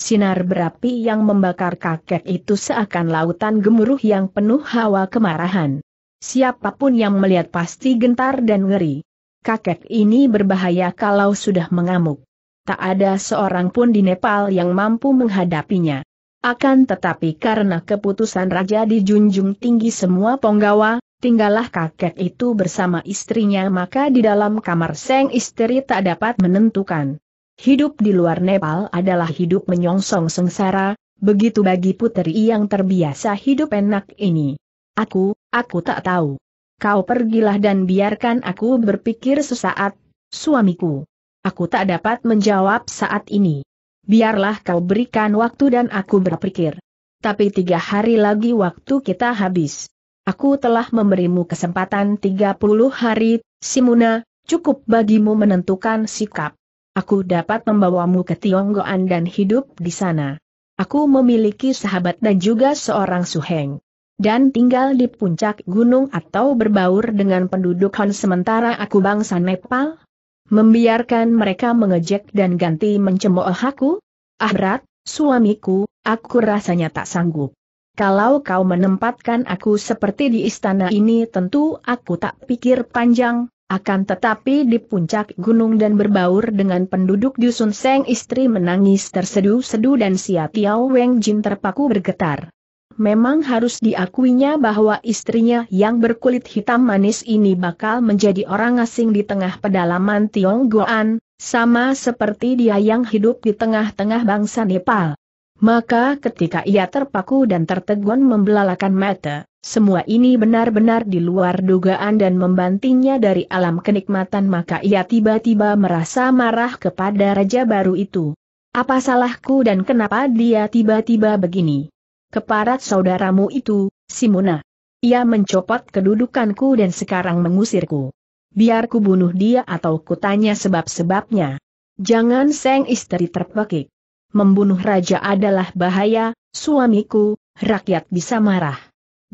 Sinar berapi yang membakar kakek itu seakan lautan gemuruh yang penuh hawa kemarahan. Siapapun yang melihat pasti gentar dan ngeri. Kakek ini berbahaya kalau sudah mengamuk. Tak ada seorang pun di Nepal yang mampu menghadapinya. Akan tetapi karena keputusan raja dijunjung tinggi semua penggawa, tinggallah kakek itu bersama istrinya maka di dalam kamar seng istri tak dapat menentukan. Hidup di luar Nepal adalah hidup menyongsong sengsara, begitu bagi puteri yang terbiasa hidup enak ini. Aku, aku tak tahu. Kau pergilah dan biarkan aku berpikir sesaat, suamiku. Aku tak dapat menjawab saat ini. Biarlah kau berikan waktu dan aku berpikir. Tapi tiga hari lagi waktu kita habis. Aku telah memberimu kesempatan 30 hari, Simuna, cukup bagimu menentukan sikap. Aku dapat membawamu ke Tionggoan dan hidup di sana. Aku memiliki sahabat dan juga seorang suheng. Dan tinggal di puncak gunung atau berbaur dengan penduduk Han sementara aku bangsa Nepal? Membiarkan mereka mengejek dan ganti mencemooh aku? Ah berat, suamiku, aku rasanya tak sanggup. Kalau kau menempatkan aku seperti di istana ini tentu aku tak pikir panjang, akan tetapi di puncak gunung dan berbaur dengan penduduk dusun Seng istri menangis terseduh sedu dan Sia Tiao Weng Jin terpaku bergetar. Memang harus diakuinya bahwa istrinya yang berkulit hitam manis ini bakal menjadi orang asing di tengah pedalaman Tionggoan, sama seperti dia yang hidup di tengah-tengah bangsa Nepal. Maka ketika ia terpaku dan tertegun membelalakan mata, semua ini benar-benar di luar dugaan dan membantingnya dari alam kenikmatan maka ia tiba-tiba merasa marah kepada raja baru itu. Apa salahku dan kenapa dia tiba-tiba begini? Keparat saudaramu itu, Simona. Ia mencopot kedudukanku dan sekarang mengusirku. Biar ku bunuh dia atau kutanya sebab-sebabnya. Jangan seng istri terpekik membunuh raja adalah bahaya, suamiku, rakyat bisa marah.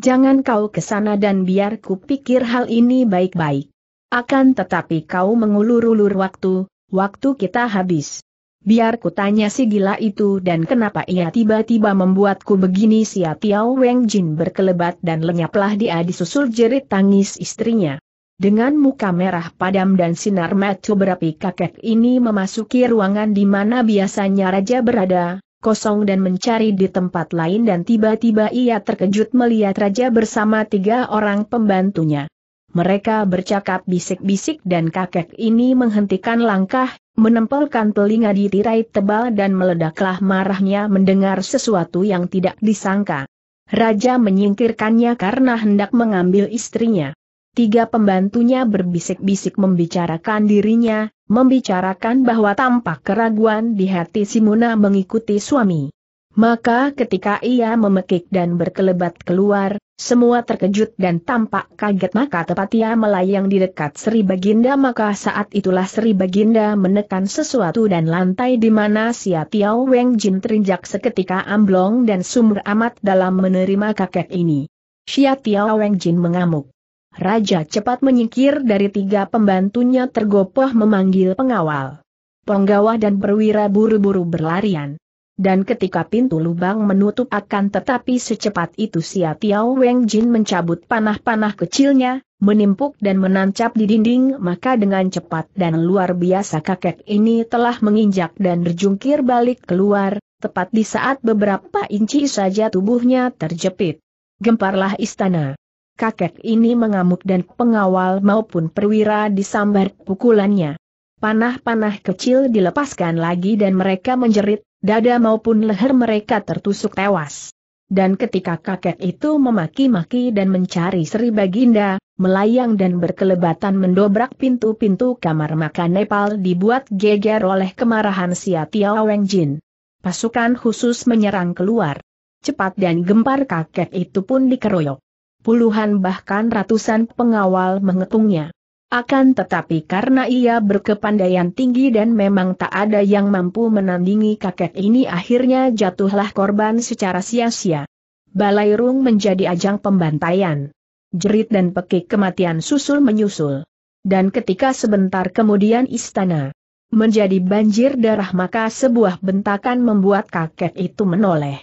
Jangan kau kesana dan biar ku pikir hal ini baik-baik. Akan tetapi kau mengulur-ulur waktu, waktu kita habis. Biar ku tanya si gila itu dan kenapa ia tiba-tiba membuatku begini si Tiao Weng Jin berkelebat dan lenyaplah dia disusul jerit tangis istrinya. Dengan muka merah padam dan sinar mata berapi kakek ini memasuki ruangan di mana biasanya raja berada, kosong dan mencari di tempat lain dan tiba-tiba ia terkejut melihat raja bersama tiga orang pembantunya. Mereka bercakap bisik-bisik dan kakek ini menghentikan langkah, menempelkan telinga di tirai tebal dan meledaklah marahnya mendengar sesuatu yang tidak disangka. Raja menyingkirkannya karena hendak mengambil istrinya. Tiga pembantunya berbisik-bisik membicarakan dirinya, membicarakan bahwa tampak keraguan di hati Simuna mengikuti suami. Maka ketika ia memekik dan berkelebat keluar, semua terkejut dan tampak kaget maka tepat ia melayang di dekat Sri Baginda maka saat itulah Sri Baginda menekan sesuatu dan lantai di mana Sia Tiao Weng Jin terinjak seketika amblong dan sumur amat dalam menerima kakek ini. Sia Tiao Weng Jin mengamuk. Raja cepat menyingkir dari tiga pembantunya tergopoh memanggil pengawal. Penggawa dan perwira buru-buru berlarian. Dan ketika pintu lubang menutup akan tetapi secepat itu Sia Tiao Weng Jin mencabut panah-panah kecilnya, menimpuk dan menancap di dinding maka dengan cepat dan luar biasa kakek ini telah menginjak dan berjungkir balik keluar, tepat di saat beberapa inci saja tubuhnya terjepit. Gemparlah istana kakek ini mengamuk dan pengawal maupun perwira disambar pukulannya. Panah-panah kecil dilepaskan lagi dan mereka menjerit, dada maupun leher mereka tertusuk tewas. Dan ketika kakek itu memaki-maki dan mencari Sri Baginda, melayang dan berkelebatan mendobrak pintu-pintu kamar makan Nepal dibuat geger oleh kemarahan Sia Tiao Weng Jin. Pasukan khusus menyerang keluar. Cepat dan gempar kakek itu pun dikeroyok puluhan bahkan ratusan pengawal mengetungnya. Akan tetapi karena ia berkepandaian tinggi dan memang tak ada yang mampu menandingi kakek ini akhirnya jatuhlah korban secara sia-sia. Balairung menjadi ajang pembantaian. Jerit dan pekik kematian susul menyusul. Dan ketika sebentar kemudian istana menjadi banjir darah maka sebuah bentakan membuat kakek itu menoleh.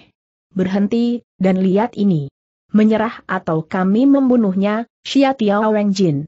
Berhenti, dan lihat ini menyerah atau kami membunuhnya, Xia Tiao Jin.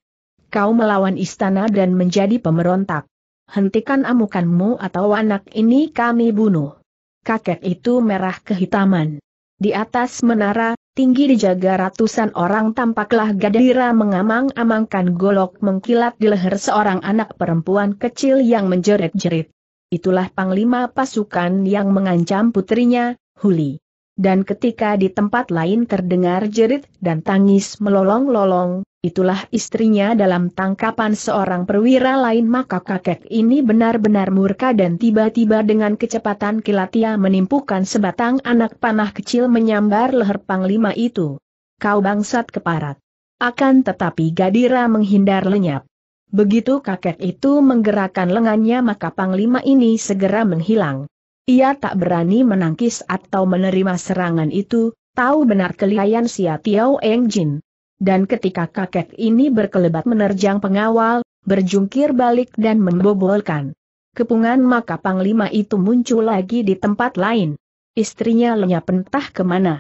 Kau melawan istana dan menjadi pemberontak. Hentikan amukanmu atau anak ini kami bunuh. Kakek itu merah kehitaman. Di atas menara, tinggi dijaga ratusan orang tampaklah Gadira mengamang-amangkan golok mengkilat di leher seorang anak perempuan kecil yang menjerit-jerit. Itulah panglima pasukan yang mengancam putrinya, Huli. Dan ketika di tempat lain terdengar jerit dan tangis melolong-lolong, itulah istrinya dalam tangkapan seorang perwira lain maka kakek ini benar-benar murka dan tiba-tiba dengan kecepatan kilat ia menimpukan sebatang anak panah kecil menyambar leher panglima itu. Kau bangsat keparat. Akan tetapi Gadira menghindar lenyap. Begitu kakek itu menggerakkan lengannya maka panglima ini segera menghilang. Ia tak berani menangkis atau menerima serangan itu, tahu benar kelihayan si Tiao Eng Jin. Dan ketika kakek ini berkelebat menerjang pengawal, berjungkir balik dan membobolkan. Kepungan maka panglima itu muncul lagi di tempat lain. Istrinya lenyap entah kemana.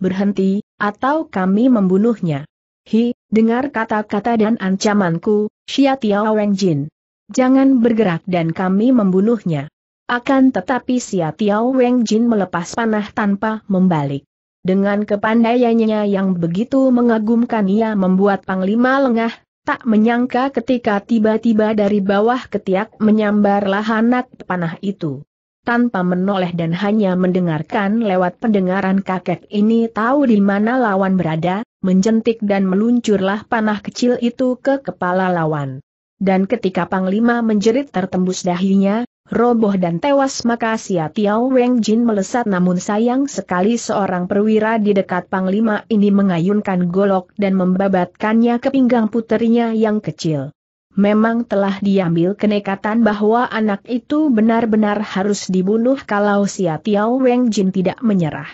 Berhenti, atau kami membunuhnya. Hi, dengar kata-kata dan ancamanku, Xia Tiao Wang Jin. Jangan bergerak dan kami membunuhnya. Akan tetapi Xia Tiao Weng Jin melepas panah tanpa membalik. Dengan kepandaiannya yang begitu mengagumkan ia membuat Panglima lengah, tak menyangka ketika tiba-tiba dari bawah ketiak menyambarlah anak panah itu. Tanpa menoleh dan hanya mendengarkan lewat pendengaran kakek ini tahu di mana lawan berada, menjentik dan meluncurlah panah kecil itu ke kepala lawan. Dan ketika Panglima menjerit tertembus dahinya, roboh dan tewas maka Sia Tiao Weng Jin melesat namun sayang sekali seorang perwira di dekat Panglima ini mengayunkan golok dan membabatkannya ke pinggang puterinya yang kecil. Memang telah diambil kenekatan bahwa anak itu benar-benar harus dibunuh kalau Sia Tiao Weng Jin tidak menyerah.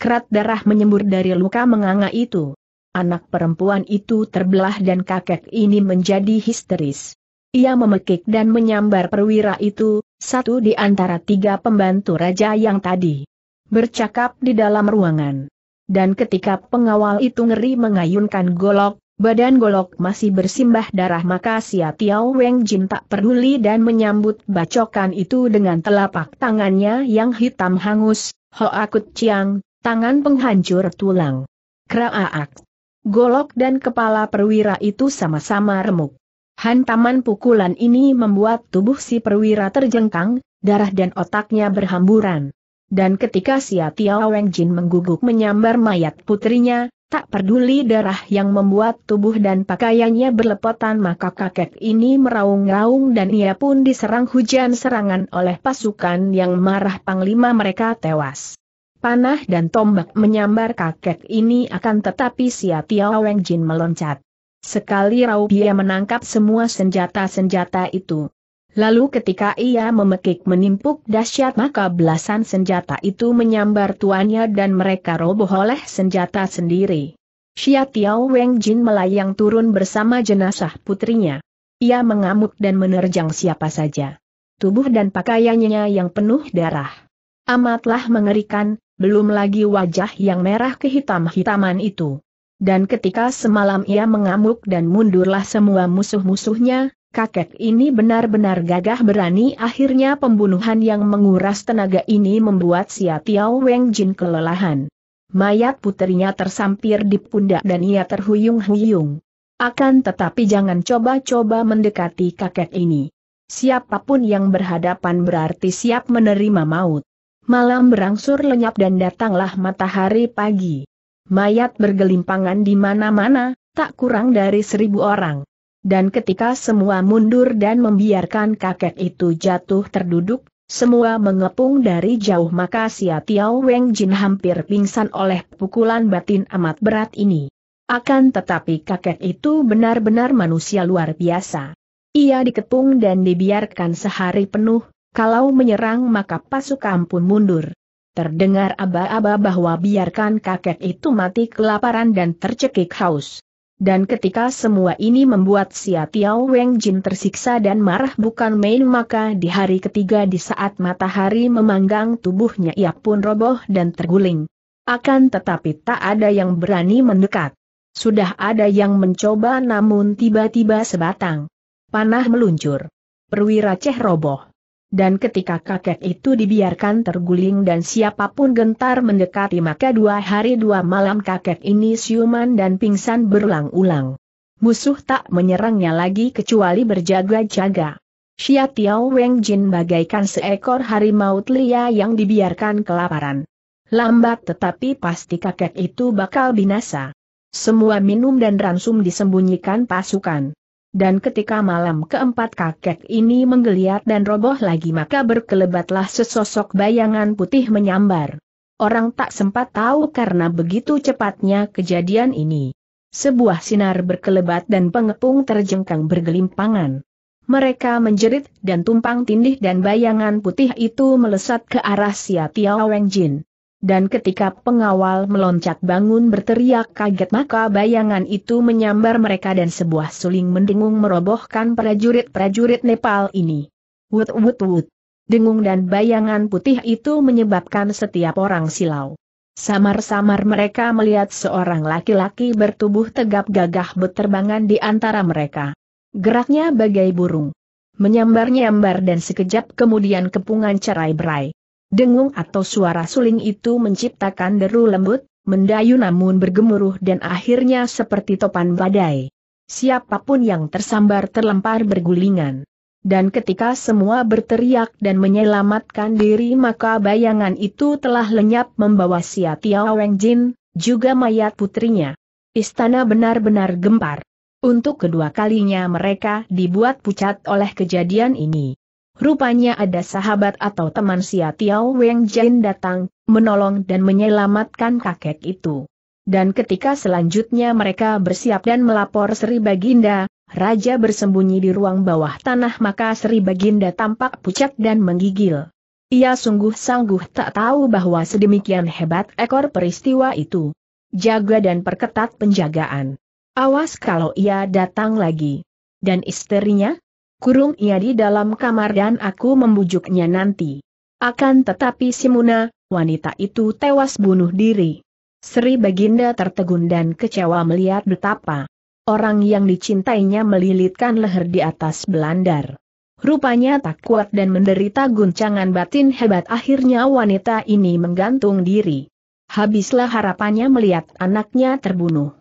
Kerat darah menyembur dari luka menganga itu. Anak perempuan itu terbelah dan kakek ini menjadi histeris. Ia memekik dan menyambar perwira itu, satu di antara tiga pembantu raja yang tadi bercakap di dalam ruangan. Dan ketika pengawal itu ngeri mengayunkan golok, badan golok masih bersimbah darah maka Sia Tiao Weng Jin tak peduli dan menyambut bacokan itu dengan telapak tangannya yang hitam hangus, Ho Akut Chiang, tangan penghancur tulang. Kraaak. Golok dan kepala perwira itu sama-sama remuk. Hantaman pukulan ini membuat tubuh si perwira terjengkang, darah dan otaknya berhamburan. Dan ketika si Atiawa Weng Jin mengguguk menyambar mayat putrinya, tak peduli darah yang membuat tubuh dan pakaiannya berlepotan maka kakek ini meraung-raung dan ia pun diserang hujan serangan oleh pasukan yang marah panglima mereka tewas. Panah dan tombak menyambar kakek ini akan tetapi si Atiawa Weng Jin meloncat. Sekali raup ia menangkap semua senjata-senjata itu. Lalu ketika ia memekik menimpuk dahsyat maka belasan senjata itu menyambar tuannya dan mereka roboh oleh senjata sendiri. Xia Tiao Weng Jin melayang turun bersama jenazah putrinya. Ia mengamuk dan menerjang siapa saja. Tubuh dan pakaiannya yang penuh darah. Amatlah mengerikan, belum lagi wajah yang merah kehitam-hitaman itu. Dan ketika semalam ia mengamuk dan mundurlah semua musuh-musuhnya, kakek ini benar-benar gagah berani akhirnya pembunuhan yang menguras tenaga ini membuat Sia Tiao Weng Jin kelelahan. Mayat putrinya tersampir di pundak dan ia terhuyung-huyung. Akan tetapi jangan coba-coba mendekati kakek ini. Siapapun yang berhadapan berarti siap menerima maut. Malam berangsur lenyap dan datanglah matahari pagi mayat bergelimpangan di mana-mana, tak kurang dari seribu orang. Dan ketika semua mundur dan membiarkan kakek itu jatuh terduduk, semua mengepung dari jauh maka Sia Tiao Weng Jin hampir pingsan oleh pukulan batin amat berat ini. Akan tetapi kakek itu benar-benar manusia luar biasa. Ia dikepung dan dibiarkan sehari penuh, kalau menyerang maka pasukan pun mundur. Terdengar aba-aba bahwa biarkan kakek itu mati kelaparan dan tercekik haus. Dan ketika semua ini membuat Xia Tiao Weng Jin tersiksa dan marah bukan main maka di hari ketiga di saat matahari memanggang tubuhnya ia pun roboh dan terguling. Akan tetapi tak ada yang berani mendekat. Sudah ada yang mencoba namun tiba-tiba sebatang. Panah meluncur. Perwira Ceh roboh dan ketika kakek itu dibiarkan terguling dan siapapun gentar mendekati maka dua hari dua malam kakek ini siuman dan pingsan berulang-ulang. Musuh tak menyerangnya lagi kecuali berjaga-jaga. Xia Tiao Weng Jin bagaikan seekor harimau telia yang dibiarkan kelaparan. Lambat tetapi pasti kakek itu bakal binasa. Semua minum dan ransum disembunyikan pasukan dan ketika malam keempat kakek ini menggeliat dan roboh lagi maka berkelebatlah sesosok bayangan putih menyambar. Orang tak sempat tahu karena begitu cepatnya kejadian ini. Sebuah sinar berkelebat dan pengepung terjengkang bergelimpangan. Mereka menjerit dan tumpang tindih dan bayangan putih itu melesat ke arah Sia Tiao Jin dan ketika pengawal meloncat bangun berteriak kaget maka bayangan itu menyambar mereka dan sebuah suling mendengung merobohkan prajurit-prajurit Nepal ini. Wut wut wut. Dengung dan bayangan putih itu menyebabkan setiap orang silau. Samar-samar mereka melihat seorang laki-laki bertubuh tegap gagah berterbangan di antara mereka. Geraknya bagai burung. Menyambar-nyambar dan sekejap kemudian kepungan cerai-berai. Dengung atau suara suling itu menciptakan deru lembut, mendayu namun bergemuruh dan akhirnya seperti topan badai. Siapapun yang tersambar terlempar bergulingan. Dan ketika semua berteriak dan menyelamatkan diri maka bayangan itu telah lenyap membawa Sia Tiao Jin, juga mayat putrinya. Istana benar-benar gempar. Untuk kedua kalinya mereka dibuat pucat oleh kejadian ini. Rupanya ada sahabat atau teman Sia Tiao Weng Jin datang, menolong dan menyelamatkan kakek itu. Dan ketika selanjutnya mereka bersiap dan melapor Sri Baginda, Raja bersembunyi di ruang bawah tanah maka Sri Baginda tampak pucat dan menggigil. Ia sungguh sangguh tak tahu bahwa sedemikian hebat ekor peristiwa itu. Jaga dan perketat penjagaan. Awas kalau ia datang lagi. Dan istrinya, kurung ia di dalam kamar dan aku membujuknya nanti. Akan tetapi Simuna, wanita itu tewas bunuh diri. Sri Baginda tertegun dan kecewa melihat betapa orang yang dicintainya melilitkan leher di atas belandar. Rupanya tak kuat dan menderita guncangan batin hebat akhirnya wanita ini menggantung diri. Habislah harapannya melihat anaknya terbunuh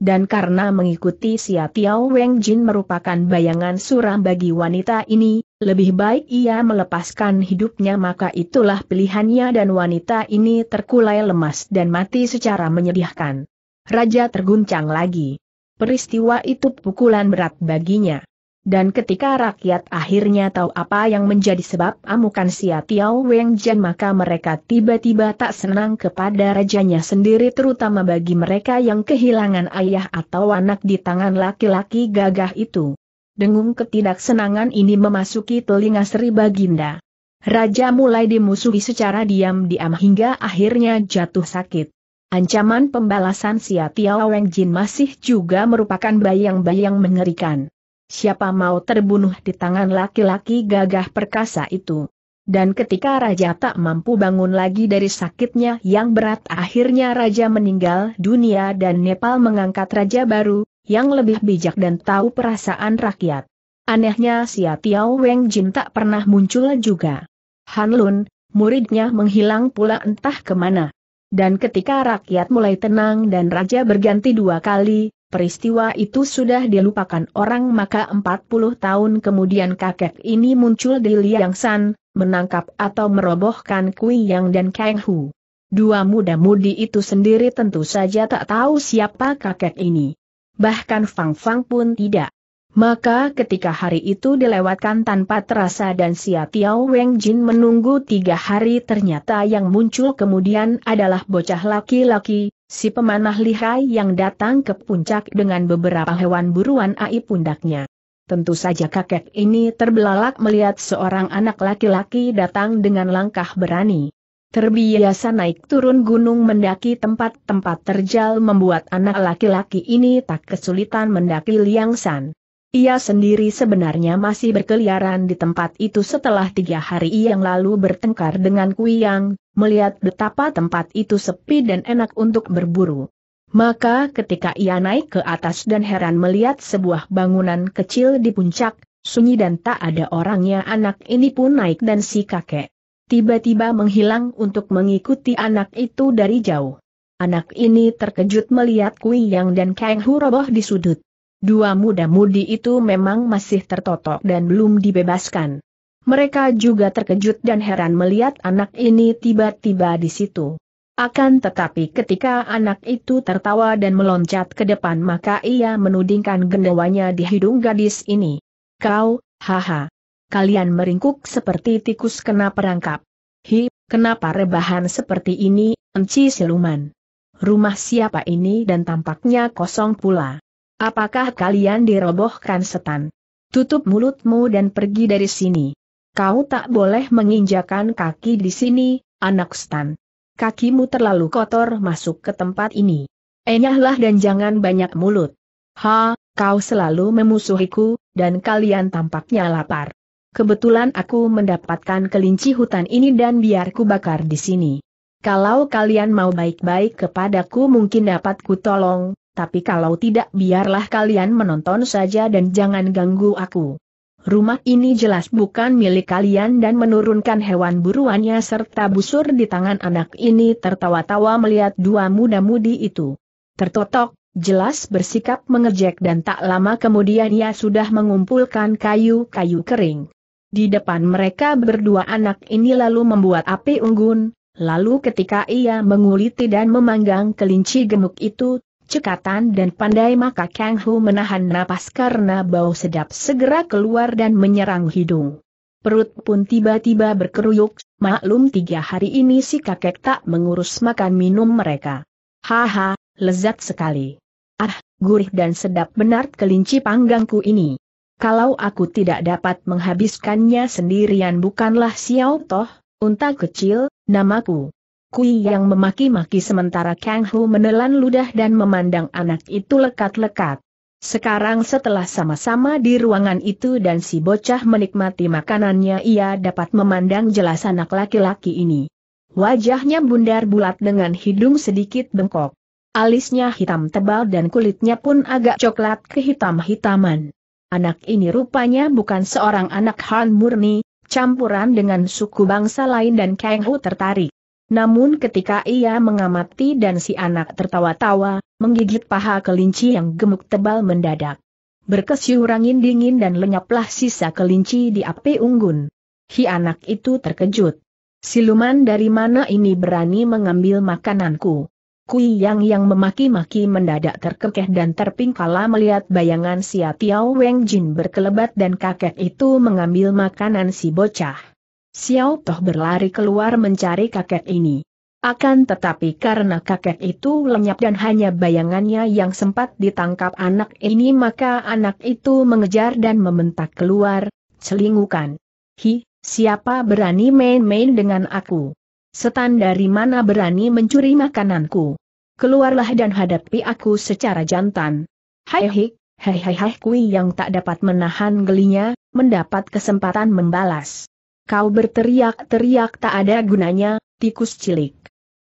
dan karena mengikuti Xia Tiao Weng Jin merupakan bayangan suram bagi wanita ini, lebih baik ia melepaskan hidupnya maka itulah pilihannya dan wanita ini terkulai lemas dan mati secara menyedihkan. Raja terguncang lagi. Peristiwa itu pukulan berat baginya. Dan ketika rakyat akhirnya tahu apa yang menjadi sebab amukan Sia Tiao Weng Jen maka mereka tiba-tiba tak senang kepada rajanya sendiri terutama bagi mereka yang kehilangan ayah atau anak di tangan laki-laki gagah itu. Dengung ketidaksenangan ini memasuki telinga Sri Baginda. Raja mulai dimusuhi secara diam-diam hingga akhirnya jatuh sakit. Ancaman pembalasan Sia Tiao Weng Jin masih juga merupakan bayang-bayang mengerikan siapa mau terbunuh di tangan laki-laki gagah perkasa itu. Dan ketika raja tak mampu bangun lagi dari sakitnya yang berat akhirnya raja meninggal dunia dan Nepal mengangkat raja baru, yang lebih bijak dan tahu perasaan rakyat. Anehnya si Tiao Weng Jin tak pernah muncul juga. Han Lun, muridnya menghilang pula entah kemana. Dan ketika rakyat mulai tenang dan raja berganti dua kali, peristiwa itu sudah dilupakan orang maka 40 tahun kemudian kakek ini muncul di Liang San, menangkap atau merobohkan Kui Yang dan Kang Hu. Dua muda-mudi itu sendiri tentu saja tak tahu siapa kakek ini. Bahkan Fang Fang pun tidak. Maka ketika hari itu dilewatkan tanpa terasa dan Sia Tiao Weng Jin menunggu tiga hari ternyata yang muncul kemudian adalah bocah laki-laki, si pemanah lihai yang datang ke puncak dengan beberapa hewan buruan AI pundaknya. Tentu saja kakek ini terbelalak melihat seorang anak laki-laki datang dengan langkah berani. Terbiasa naik turun gunung mendaki tempat-tempat terjal membuat anak laki-laki ini tak kesulitan mendaki liang san. Ia sendiri sebenarnya masih berkeliaran di tempat itu setelah tiga hari yang lalu bertengkar dengan Kuyang, melihat betapa tempat itu sepi dan enak untuk berburu. Maka ketika ia naik ke atas dan heran melihat sebuah bangunan kecil di puncak, sunyi dan tak ada orangnya anak ini pun naik dan si kakek tiba-tiba menghilang untuk mengikuti anak itu dari jauh. Anak ini terkejut melihat Kuyang dan Kang Hu roboh di sudut. Dua muda-mudi itu memang masih tertotok dan belum dibebaskan. Mereka juga terkejut dan heran melihat anak ini tiba-tiba di situ. Akan tetapi ketika anak itu tertawa dan meloncat ke depan maka ia menudingkan gendawanya di hidung gadis ini. Kau, haha. Kalian meringkuk seperti tikus kena perangkap. Hi, kenapa rebahan seperti ini, enci siluman? Rumah siapa ini dan tampaknya kosong pula. Apakah kalian dirobohkan setan? Tutup mulutmu dan pergi dari sini. Kau tak boleh menginjakan kaki di sini, anak setan. Kakimu terlalu kotor masuk ke tempat ini. Enyahlah dan jangan banyak mulut. Ha, kau selalu memusuhiku, dan kalian tampaknya lapar. Kebetulan aku mendapatkan kelinci hutan ini dan biarku bakar di sini. Kalau kalian mau baik-baik kepadaku mungkin dapat kutolong tapi kalau tidak biarlah kalian menonton saja dan jangan ganggu aku. Rumah ini jelas bukan milik kalian dan menurunkan hewan buruannya serta busur di tangan anak ini tertawa-tawa melihat dua muda-mudi itu. Tertotok, jelas bersikap mengejek dan tak lama kemudian ia sudah mengumpulkan kayu-kayu kering. Di depan mereka berdua anak ini lalu membuat api unggun, lalu ketika ia menguliti dan memanggang kelinci gemuk itu, cekatan dan pandai maka Kang Hu menahan napas karena bau sedap segera keluar dan menyerang hidung. Perut pun tiba-tiba berkeruyuk, maklum tiga hari ini si kakek tak mengurus makan minum mereka. Haha, lezat sekali. Ah, gurih dan sedap benar kelinci panggangku ini. Kalau aku tidak dapat menghabiskannya sendirian bukanlah Xiao Toh, unta kecil, namaku. Kui yang memaki-maki sementara Kang Hu menelan ludah dan memandang anak itu lekat-lekat. Sekarang setelah sama-sama di ruangan itu dan si bocah menikmati makanannya ia dapat memandang jelas anak laki-laki ini. Wajahnya bundar bulat dengan hidung sedikit bengkok. Alisnya hitam tebal dan kulitnya pun agak coklat kehitam-hitaman. Anak ini rupanya bukan seorang anak Han murni, campuran dengan suku bangsa lain dan Kang Hu tertarik. Namun ketika ia mengamati dan si anak tertawa-tawa, menggigit paha kelinci yang gemuk tebal mendadak. Berkesiurangin dingin dan lenyaplah sisa kelinci di api unggun. Hi anak itu terkejut. Siluman dari mana ini berani mengambil makananku? Kui Yang yang memaki-maki mendadak terkekeh dan terpingkala melihat bayangan si Tiao Weng Jin berkelebat dan kakek itu mengambil makanan si bocah. Xiao Toh berlari keluar mencari kakek ini. Akan tetapi karena kakek itu lenyap dan hanya bayangannya yang sempat ditangkap anak ini maka anak itu mengejar dan membentak keluar, celingukan. Hi, siapa berani main-main dengan aku? Setan dari mana berani mencuri makananku? Keluarlah dan hadapi aku secara jantan. Hai hai hai hai kui yang tak dapat menahan gelinya, mendapat kesempatan membalas. Kau berteriak-teriak tak ada gunanya, tikus cilik.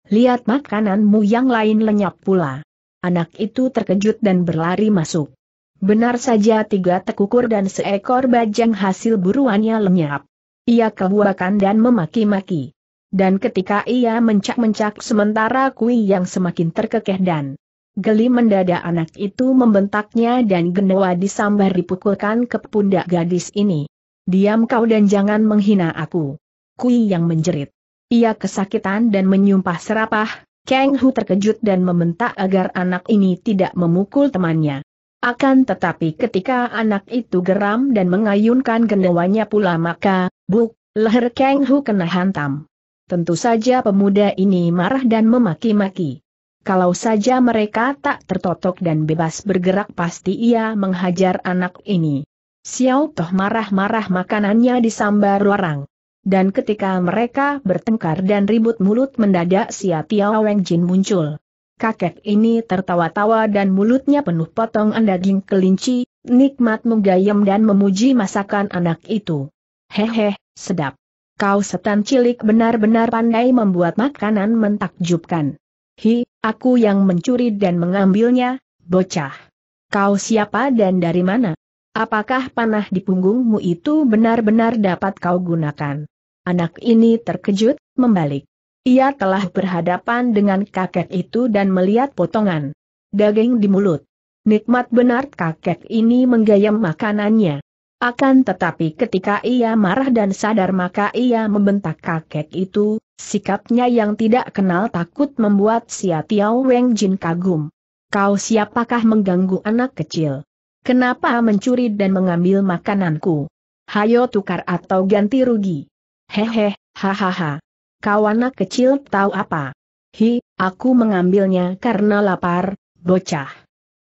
Lihat makananmu yang lain lenyap pula. Anak itu terkejut dan berlari masuk. Benar saja tiga tekukur dan seekor bajang hasil buruannya lenyap. Ia kebuakan dan memaki-maki. Dan ketika ia mencak-mencak sementara kui yang semakin terkekeh dan Geli mendadak anak itu membentaknya dan Genoa disambar dipukulkan ke pundak gadis ini. Diam kau dan jangan menghina aku. Kui yang menjerit. Ia kesakitan dan menyumpah serapah, Kang Hu terkejut dan membentak agar anak ini tidak memukul temannya. Akan tetapi ketika anak itu geram dan mengayunkan gendawanya pula maka, buk, leher Kang Hu kena hantam. Tentu saja pemuda ini marah dan memaki-maki. Kalau saja mereka tak tertotok dan bebas bergerak pasti ia menghajar anak ini. Xiao Toh marah-marah makanannya disambar orang. Dan ketika mereka bertengkar dan ribut mulut mendadak Xia Tiao Weng Jin muncul. Kakek ini tertawa-tawa dan mulutnya penuh potongan daging kelinci, nikmat menggayam dan memuji masakan anak itu. Hehe, sedap. Kau setan cilik benar-benar pandai membuat makanan mentakjubkan. Hi, aku yang mencuri dan mengambilnya, bocah. Kau siapa dan dari mana? Apakah panah di punggungmu itu benar-benar dapat kau gunakan? Anak ini terkejut, membalik. Ia telah berhadapan dengan kakek itu dan melihat potongan daging di mulut. Nikmat benar kakek ini menggayam makanannya. Akan tetapi ketika ia marah dan sadar maka ia membentak kakek itu, sikapnya yang tidak kenal takut membuat Sia Tiao Weng Jin kagum. Kau siapakah mengganggu anak kecil? Kenapa mencuri dan mengambil makananku? Hayo tukar atau ganti rugi. Hehe, hahaha. Kau anak kecil tahu apa? Hi, aku mengambilnya karena lapar, bocah.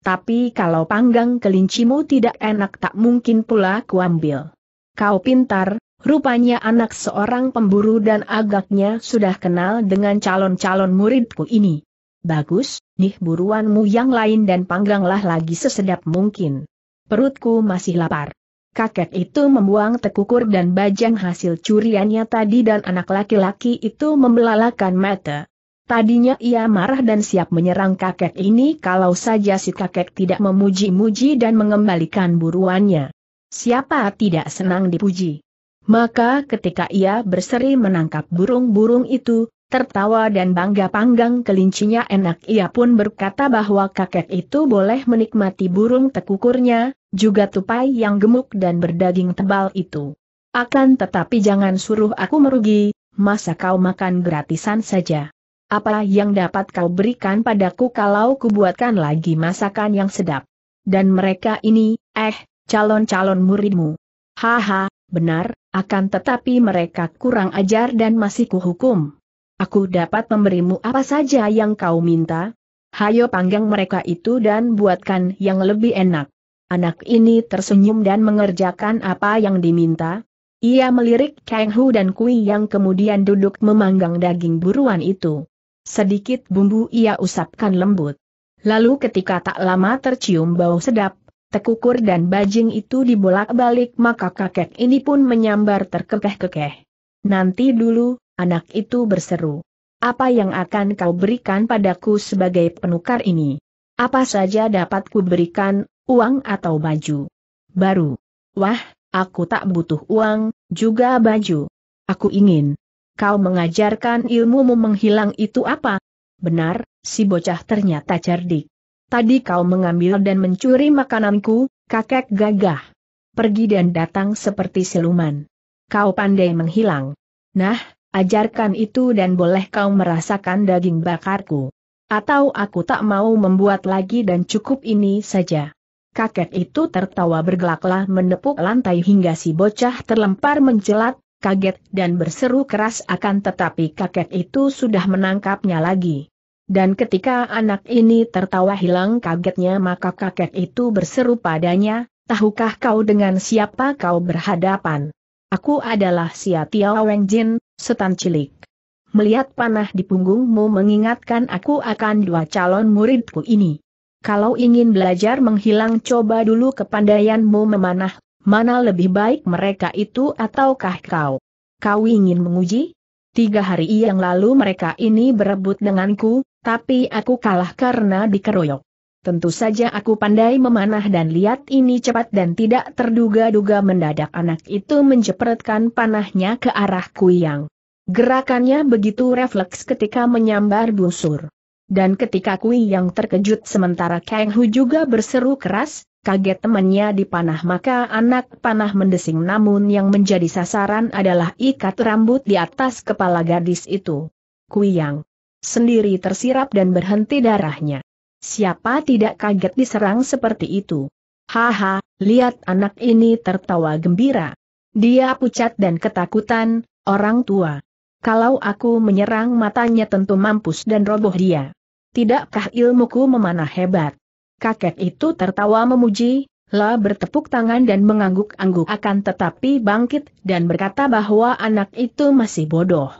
Tapi kalau panggang kelincimu tidak enak tak mungkin pula kuambil. Kau pintar, rupanya anak seorang pemburu dan agaknya sudah kenal dengan calon-calon muridku ini. Bagus, nih buruanmu yang lain dan pangganglah lagi sesedap mungkin. Perutku masih lapar. Kakek itu membuang tekukur dan bajang hasil curiannya tadi dan anak laki-laki itu membelalakan mata. Tadinya ia marah dan siap menyerang kakek ini kalau saja si kakek tidak memuji-muji dan mengembalikan buruannya. Siapa tidak senang dipuji? Maka ketika ia berseri menangkap burung-burung itu, tertawa dan bangga panggang kelincinya enak. Ia pun berkata bahwa kakek itu boleh menikmati burung tekukurnya, juga tupai yang gemuk dan berdaging tebal itu. Akan tetapi jangan suruh aku merugi, masa kau makan gratisan saja. Apa yang dapat kau berikan padaku kalau kubuatkan lagi masakan yang sedap? Dan mereka ini, eh, calon-calon muridmu. Haha, benar, akan tetapi mereka kurang ajar dan masih kuhukum. Aku dapat memberimu apa saja yang kau minta. Hayo panggang mereka itu dan buatkan yang lebih enak. Anak ini tersenyum dan mengerjakan apa yang diminta. Ia melirik Kang Hu dan Kui yang kemudian duduk memanggang daging buruan itu. Sedikit bumbu ia usapkan lembut. Lalu ketika tak lama tercium bau sedap, tekukur dan bajing itu dibolak-balik maka kakek ini pun menyambar terkekeh-kekeh. Nanti dulu, anak itu berseru. Apa yang akan kau berikan padaku sebagai penukar ini? Apa saja dapat ku berikan, uang atau baju? Baru. Wah, aku tak butuh uang, juga baju. Aku ingin. Kau mengajarkan ilmumu menghilang itu apa? Benar, si bocah ternyata cerdik. Tadi kau mengambil dan mencuri makananku, kakek gagah. Pergi dan datang seperti siluman. Kau pandai menghilang. Nah, Ajarkan itu dan boleh kau merasakan daging bakarku. Atau aku tak mau membuat lagi dan cukup ini saja. Kakek itu tertawa bergelaklah menepuk lantai hingga si bocah terlempar mencelat, kaget dan berseru keras akan tetapi kakek itu sudah menangkapnya lagi. Dan ketika anak ini tertawa hilang kagetnya maka kakek itu berseru padanya, tahukah kau dengan siapa kau berhadapan? Aku adalah Sia Tiao Jin, setan cilik. Melihat panah di punggungmu mengingatkan aku akan dua calon muridku ini. Kalau ingin belajar menghilang coba dulu kepandaianmu memanah, mana lebih baik mereka itu ataukah kau? Kau ingin menguji? Tiga hari yang lalu mereka ini berebut denganku, tapi aku kalah karena dikeroyok. Tentu saja aku pandai memanah dan lihat ini cepat dan tidak terduga-duga mendadak anak itu menjepretkan panahnya ke arahku yang. Gerakannya begitu refleks ketika menyambar busur. Dan ketika Kui yang terkejut sementara Kang Hu juga berseru keras, kaget temannya dipanah maka anak panah mendesing namun yang menjadi sasaran adalah ikat rambut di atas kepala gadis itu. Kui yang sendiri tersirap dan berhenti darahnya. Siapa tidak kaget diserang seperti itu? Haha, lihat anak ini tertawa gembira. Dia pucat dan ketakutan, orang tua. Kalau aku menyerang matanya tentu mampus dan roboh dia. Tidakkah ilmuku memanah hebat? Kakek itu tertawa memuji, La bertepuk tangan dan mengangguk-angguk akan tetapi bangkit dan berkata bahwa anak itu masih bodoh.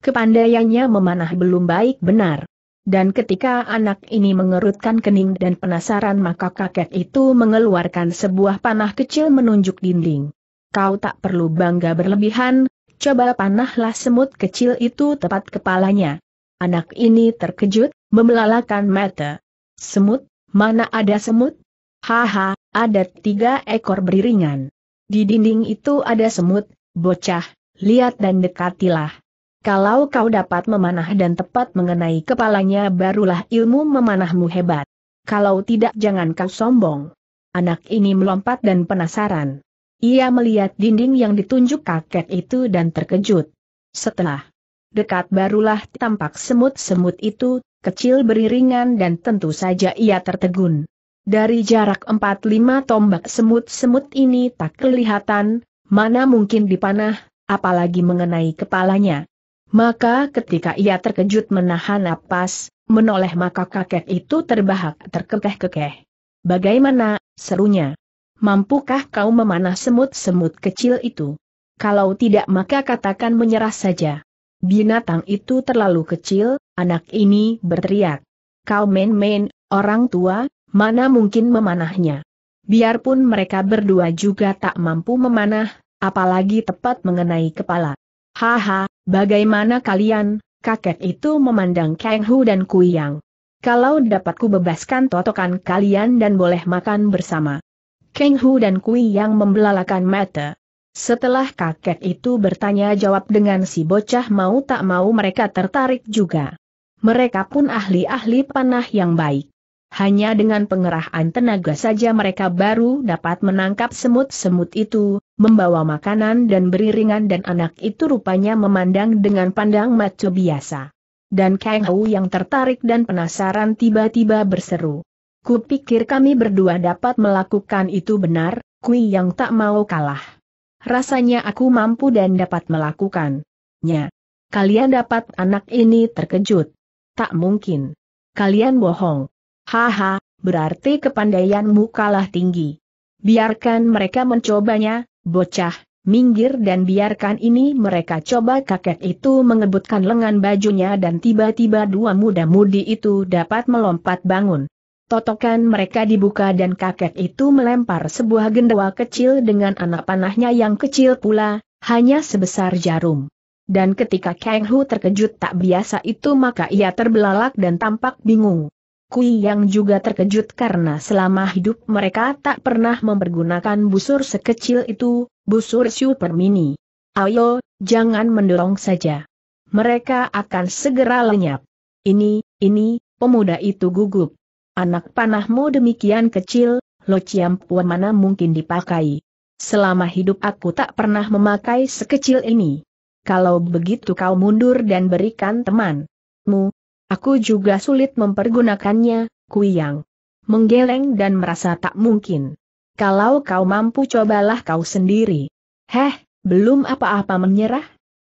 Kepandaiannya memanah belum baik benar. Dan ketika anak ini mengerutkan kening dan penasaran maka kakek itu mengeluarkan sebuah panah kecil menunjuk dinding. Kau tak perlu bangga berlebihan, coba panahlah semut kecil itu tepat kepalanya. Anak ini terkejut, membelalakan mata. Semut? Mana ada semut? Haha, ada tiga ekor beriringan. Di dinding itu ada semut, bocah, lihat dan dekatilah. Kalau kau dapat memanah dan tepat mengenai kepalanya barulah ilmu memanahmu hebat. Kalau tidak jangan kau sombong. Anak ini melompat dan penasaran. Ia melihat dinding yang ditunjuk kakek itu dan terkejut. Setelah dekat barulah tampak semut-semut itu, kecil beriringan dan tentu saja ia tertegun. Dari jarak 4 lima tombak semut-semut ini tak kelihatan, mana mungkin dipanah, apalagi mengenai kepalanya. Maka ketika ia terkejut menahan napas, menoleh maka kakek itu terbahak terkekeh-kekeh. Bagaimana, serunya mampukah kau memanah semut-semut kecil itu? Kalau tidak maka katakan menyerah saja. Binatang itu terlalu kecil, anak ini berteriak. Kau main-main, orang tua, mana mungkin memanahnya. Biarpun mereka berdua juga tak mampu memanah, apalagi tepat mengenai kepala. Haha, bagaimana kalian, kakek itu memandang Kang Hu dan Kuyang. Kalau dapatku bebaskan totokan kalian dan boleh makan bersama. Keng Hu dan Kui yang membelalakan mata. Setelah kakek itu bertanya jawab dengan si bocah mau tak mau mereka tertarik juga. Mereka pun ahli-ahli panah yang baik. Hanya dengan pengerahan tenaga saja mereka baru dapat menangkap semut-semut itu, membawa makanan dan beriringan dan anak itu rupanya memandang dengan pandang mata biasa. Dan Kang Hu yang tertarik dan penasaran tiba-tiba berseru. Kupikir kami berdua dapat melakukan itu benar, kui yang tak mau kalah. Rasanya aku mampu dan dapat melakukan. Kalian dapat anak ini terkejut. Tak mungkin. Kalian bohong. Haha, berarti kepandaianmu kalah tinggi. Biarkan mereka mencobanya, bocah, minggir dan biarkan ini mereka coba kakek itu mengebutkan lengan bajunya dan tiba-tiba dua muda-mudi itu dapat melompat bangun. Totokan mereka dibuka dan kakek itu melempar sebuah gendawa kecil dengan anak panahnya yang kecil pula, hanya sebesar jarum. Dan ketika Kang Hu terkejut tak biasa itu maka ia terbelalak dan tampak bingung. Kui yang juga terkejut karena selama hidup mereka tak pernah mempergunakan busur sekecil itu, busur super mini. Ayo, jangan mendorong saja. Mereka akan segera lenyap. Ini, ini, pemuda itu gugup. Anak panahmu demikian kecil, lo ciampu mana mungkin dipakai. Selama hidup aku tak pernah memakai sekecil ini. Kalau begitu kau mundur dan berikan temanmu. Aku juga sulit mempergunakannya, Kuyang. Menggeleng dan merasa tak mungkin. Kalau kau mampu cobalah kau sendiri. Heh, belum apa-apa menyerah?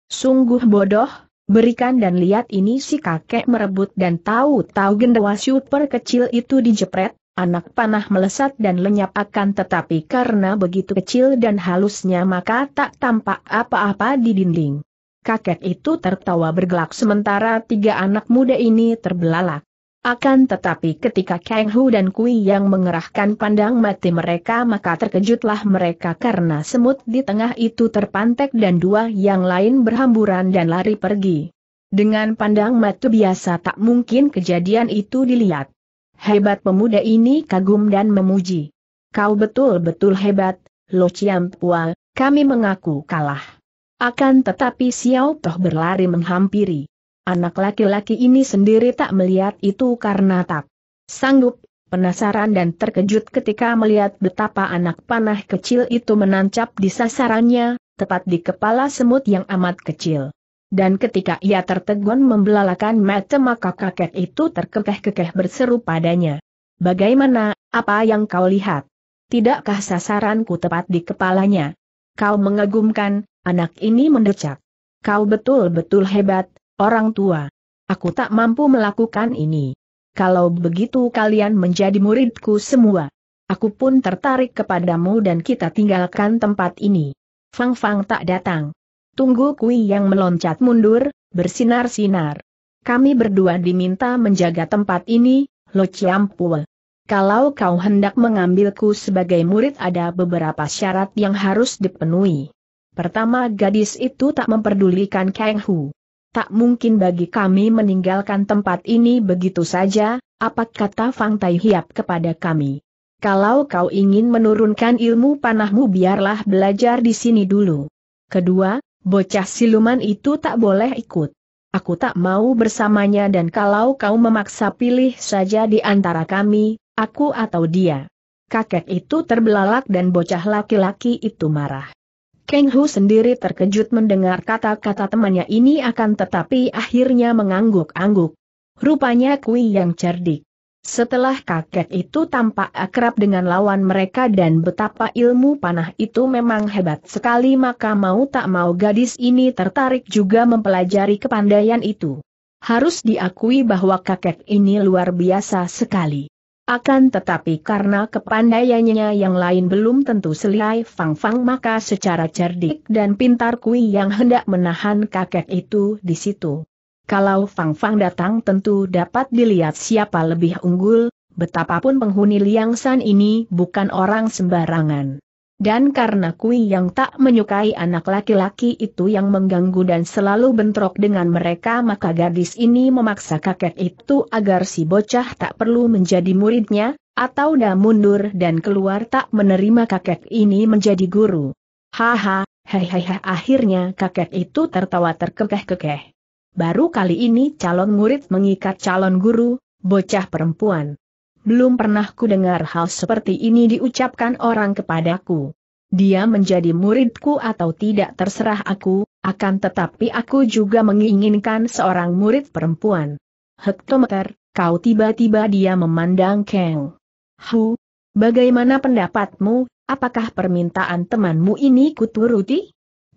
Sungguh bodoh, Berikan dan lihat ini si kakek merebut dan tahu-tahu gendawa super kecil itu dijepret, anak panah melesat dan lenyap akan tetapi karena begitu kecil dan halusnya maka tak tampak apa-apa di dinding. Kakek itu tertawa bergelak sementara tiga anak muda ini terbelalak. Akan tetapi ketika Kang Hu dan Kui yang mengerahkan pandang mati mereka maka terkejutlah mereka karena semut di tengah itu terpantek dan dua yang lain berhamburan dan lari pergi. Dengan pandang mati biasa tak mungkin kejadian itu dilihat. Hebat pemuda ini kagum dan memuji. Kau betul-betul hebat, Lo Chiam Pua, kami mengaku kalah. Akan tetapi Xiao Toh berlari menghampiri. Anak laki-laki ini sendiri tak melihat itu karena tak sanggup, penasaran dan terkejut ketika melihat betapa anak panah kecil itu menancap di sasarannya, tepat di kepala semut yang amat kecil. Dan ketika ia tertegun membelalakan mata maka kakek itu terkekeh-kekeh berseru padanya. Bagaimana, apa yang kau lihat? Tidakkah sasaranku tepat di kepalanya? Kau mengagumkan, anak ini mendecak. Kau betul-betul hebat, Orang tua, aku tak mampu melakukan ini. Kalau begitu kalian menjadi muridku semua. Aku pun tertarik kepadamu dan kita tinggalkan tempat ini. Fang Fang tak datang. Tunggu Kui yang meloncat mundur, bersinar-sinar. Kami berdua diminta menjaga tempat ini, Lo Chiampul. Kalau kau hendak mengambilku sebagai murid ada beberapa syarat yang harus dipenuhi. Pertama gadis itu tak memperdulikan Kang Hu. Tak mungkin bagi kami meninggalkan tempat ini begitu saja, apa kata Fang Tai Hiap kepada kami. Kalau kau ingin menurunkan ilmu panahmu biarlah belajar di sini dulu. Kedua, bocah siluman itu tak boleh ikut. Aku tak mau bersamanya dan kalau kau memaksa pilih saja di antara kami, aku atau dia. Kakek itu terbelalak dan bocah laki-laki itu marah. Keng Hu sendiri terkejut mendengar kata-kata temannya ini akan tetapi akhirnya mengangguk-angguk. Rupanya Kui yang cerdik. Setelah kakek itu tampak akrab dengan lawan mereka dan betapa ilmu panah itu memang hebat sekali maka mau tak mau gadis ini tertarik juga mempelajari kepandaian itu. Harus diakui bahwa kakek ini luar biasa sekali. Akan tetapi karena kepandaiannya yang lain belum tentu selai Fang Fang maka secara cerdik dan pintar Kui yang hendak menahan kakek itu di situ. Kalau Fang Fang datang tentu dapat dilihat siapa lebih unggul, betapapun penghuni Liang San ini bukan orang sembarangan. Dan karena Kui yang tak menyukai anak laki-laki itu yang mengganggu dan selalu bentrok dengan mereka maka gadis ini memaksa kakek itu agar si bocah tak perlu menjadi muridnya, atau dah mundur dan keluar tak menerima kakek ini menjadi guru. Haha, hehehe akhirnya kakek itu tertawa terkekeh-kekeh. Baru kali ini calon murid mengikat calon guru, bocah perempuan belum pernah ku dengar hal seperti ini diucapkan orang kepadaku. Dia menjadi muridku atau tidak terserah aku, akan tetapi aku juga menginginkan seorang murid perempuan. Hektometer, kau tiba-tiba dia memandang Kang. Hu, bagaimana pendapatmu, apakah permintaan temanmu ini kuturuti?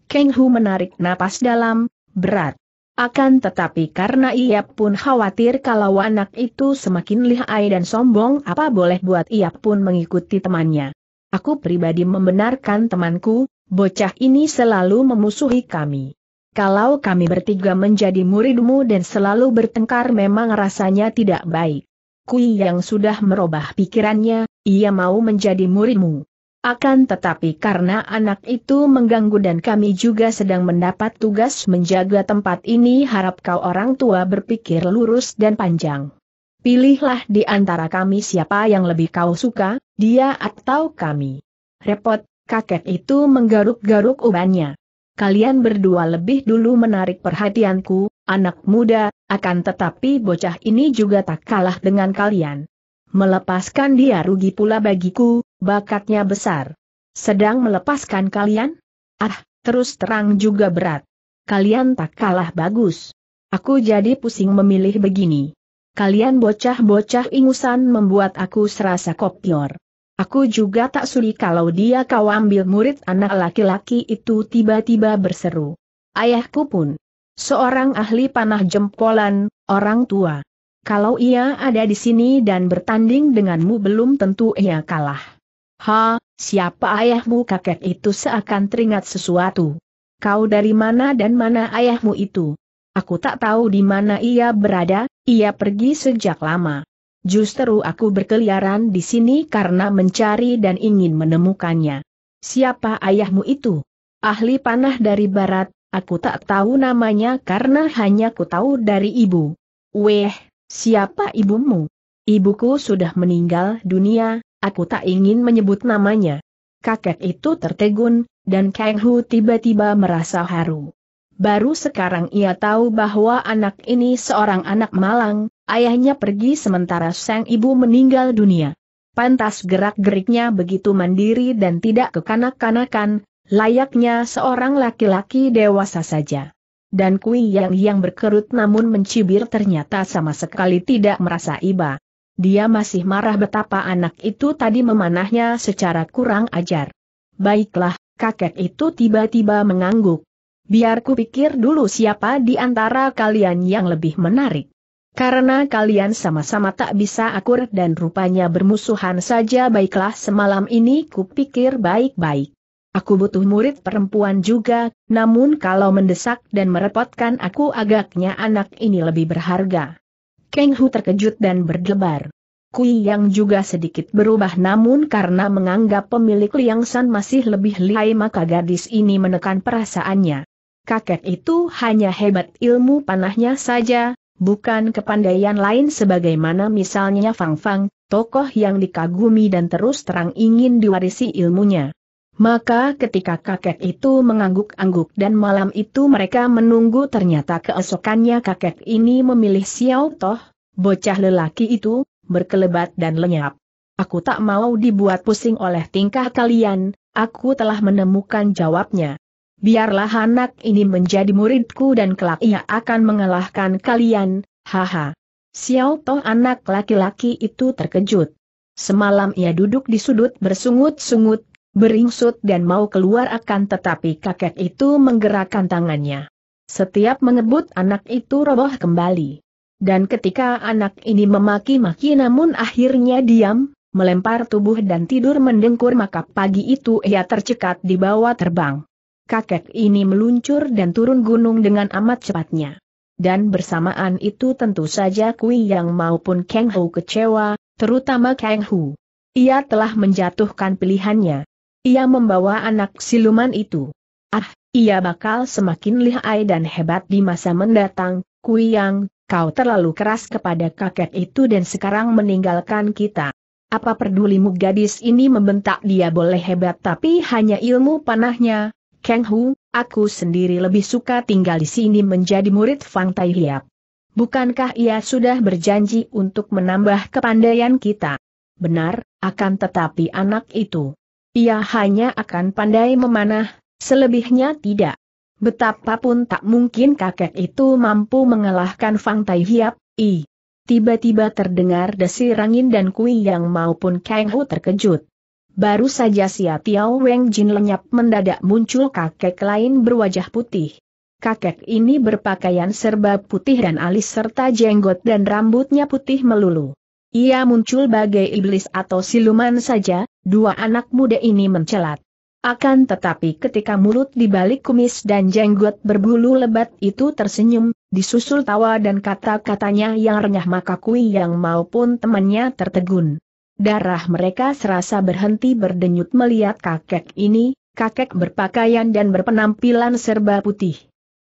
Kang Hu menarik napas dalam, berat. Akan tetapi karena ia pun khawatir kalau anak itu semakin lihai dan sombong apa boleh buat ia pun mengikuti temannya. Aku pribadi membenarkan temanku, bocah ini selalu memusuhi kami. Kalau kami bertiga menjadi muridmu dan selalu bertengkar memang rasanya tidak baik. Kui yang sudah merubah pikirannya, ia mau menjadi muridmu. Akan tetapi karena anak itu mengganggu dan kami juga sedang mendapat tugas menjaga tempat ini harap kau orang tua berpikir lurus dan panjang. Pilihlah di antara kami siapa yang lebih kau suka, dia atau kami. Repot, kakek itu menggaruk-garuk ubannya. Kalian berdua lebih dulu menarik perhatianku, anak muda, akan tetapi bocah ini juga tak kalah dengan kalian. Melepaskan dia rugi pula bagiku, bakatnya besar. Sedang melepaskan kalian? Ah, terus terang juga berat. Kalian tak kalah bagus. Aku jadi pusing memilih begini. Kalian bocah-bocah ingusan membuat aku serasa kopior. Aku juga tak sudi kalau dia kau ambil murid anak laki-laki itu tiba-tiba berseru. Ayahku pun. Seorang ahli panah jempolan, orang tua. Kalau ia ada di sini dan bertanding denganmu belum tentu ia kalah. Ha, siapa ayahmu kakek itu seakan teringat sesuatu. Kau dari mana dan mana ayahmu itu? Aku tak tahu di mana ia berada, ia pergi sejak lama. Justru aku berkeliaran di sini karena mencari dan ingin menemukannya. Siapa ayahmu itu? Ahli panah dari barat, aku tak tahu namanya karena hanya ku tahu dari ibu. Weh, Siapa ibumu? Ibuku sudah meninggal dunia, aku tak ingin menyebut namanya. Kakek itu tertegun, dan Kang Hu tiba-tiba merasa haru. Baru sekarang ia tahu bahwa anak ini seorang anak malang, ayahnya pergi sementara sang ibu meninggal dunia. Pantas gerak-geriknya begitu mandiri dan tidak kekanak-kanakan, layaknya seorang laki-laki dewasa saja dan Kui Yang yang berkerut namun mencibir ternyata sama sekali tidak merasa iba. Dia masih marah betapa anak itu tadi memanahnya secara kurang ajar. Baiklah, kakek itu tiba-tiba mengangguk. Biar ku pikir dulu siapa di antara kalian yang lebih menarik. Karena kalian sama-sama tak bisa akur dan rupanya bermusuhan saja baiklah semalam ini ku pikir baik-baik. Aku butuh murid perempuan juga, namun kalau mendesak dan merepotkan aku agaknya anak ini lebih berharga. Keng Hu terkejut dan berdebar. Kui yang juga sedikit berubah namun karena menganggap pemilik Liang San masih lebih lihai maka gadis ini menekan perasaannya. Kakek itu hanya hebat ilmu panahnya saja, bukan kepandaian lain sebagaimana misalnya Fang Fang, tokoh yang dikagumi dan terus terang ingin diwarisi ilmunya. Maka ketika kakek itu mengangguk-angguk dan malam itu mereka menunggu ternyata keesokannya kakek ini memilih Xiao Toh, bocah lelaki itu, berkelebat dan lenyap. Aku tak mau dibuat pusing oleh tingkah kalian, aku telah menemukan jawabnya. Biarlah anak ini menjadi muridku dan kelak ia akan mengalahkan kalian, haha. Xiao Toh anak laki-laki itu terkejut. Semalam ia duduk di sudut bersungut-sungut beringsut dan mau keluar akan tetapi kakek itu menggerakkan tangannya. Setiap mengebut anak itu roboh kembali. Dan ketika anak ini memaki-maki namun akhirnya diam, melempar tubuh dan tidur mendengkur maka pagi itu ia tercekat di bawah terbang. Kakek ini meluncur dan turun gunung dengan amat cepatnya. Dan bersamaan itu tentu saja Kui Yang maupun Kang Hu kecewa, terutama Kang Hu. Ia telah menjatuhkan pilihannya. Ia membawa anak siluman itu. Ah, ia bakal semakin lihai dan hebat di masa mendatang, Kuyang, kau terlalu keras kepada kakek itu dan sekarang meninggalkan kita. Apa pedulimu gadis ini membentak dia boleh hebat tapi hanya ilmu panahnya, Kang Hu, aku sendiri lebih suka tinggal di sini menjadi murid Fang Tai Hiap. Bukankah ia sudah berjanji untuk menambah kepandaian kita? Benar, akan tetapi anak itu. Ia hanya akan pandai memanah, selebihnya tidak. Betapapun tak mungkin kakek itu mampu mengalahkan Fang Tai Hiap, i. Tiba-tiba terdengar desir angin dan Kui Yang maupun Kang Hu terkejut. Baru saja Sia Tiao Weng Jin lenyap mendadak muncul kakek lain berwajah putih. Kakek ini berpakaian serba putih dan alis serta jenggot dan rambutnya putih melulu. Ia muncul bagai iblis atau siluman saja, Dua anak muda ini mencelat. Akan tetapi ketika mulut di balik kumis dan jenggot berbulu lebat itu tersenyum, disusul tawa dan kata-katanya yang renyah maka Kui Yang maupun temannya tertegun. Darah mereka serasa berhenti berdenyut melihat kakek ini, kakek berpakaian dan berpenampilan serba putih.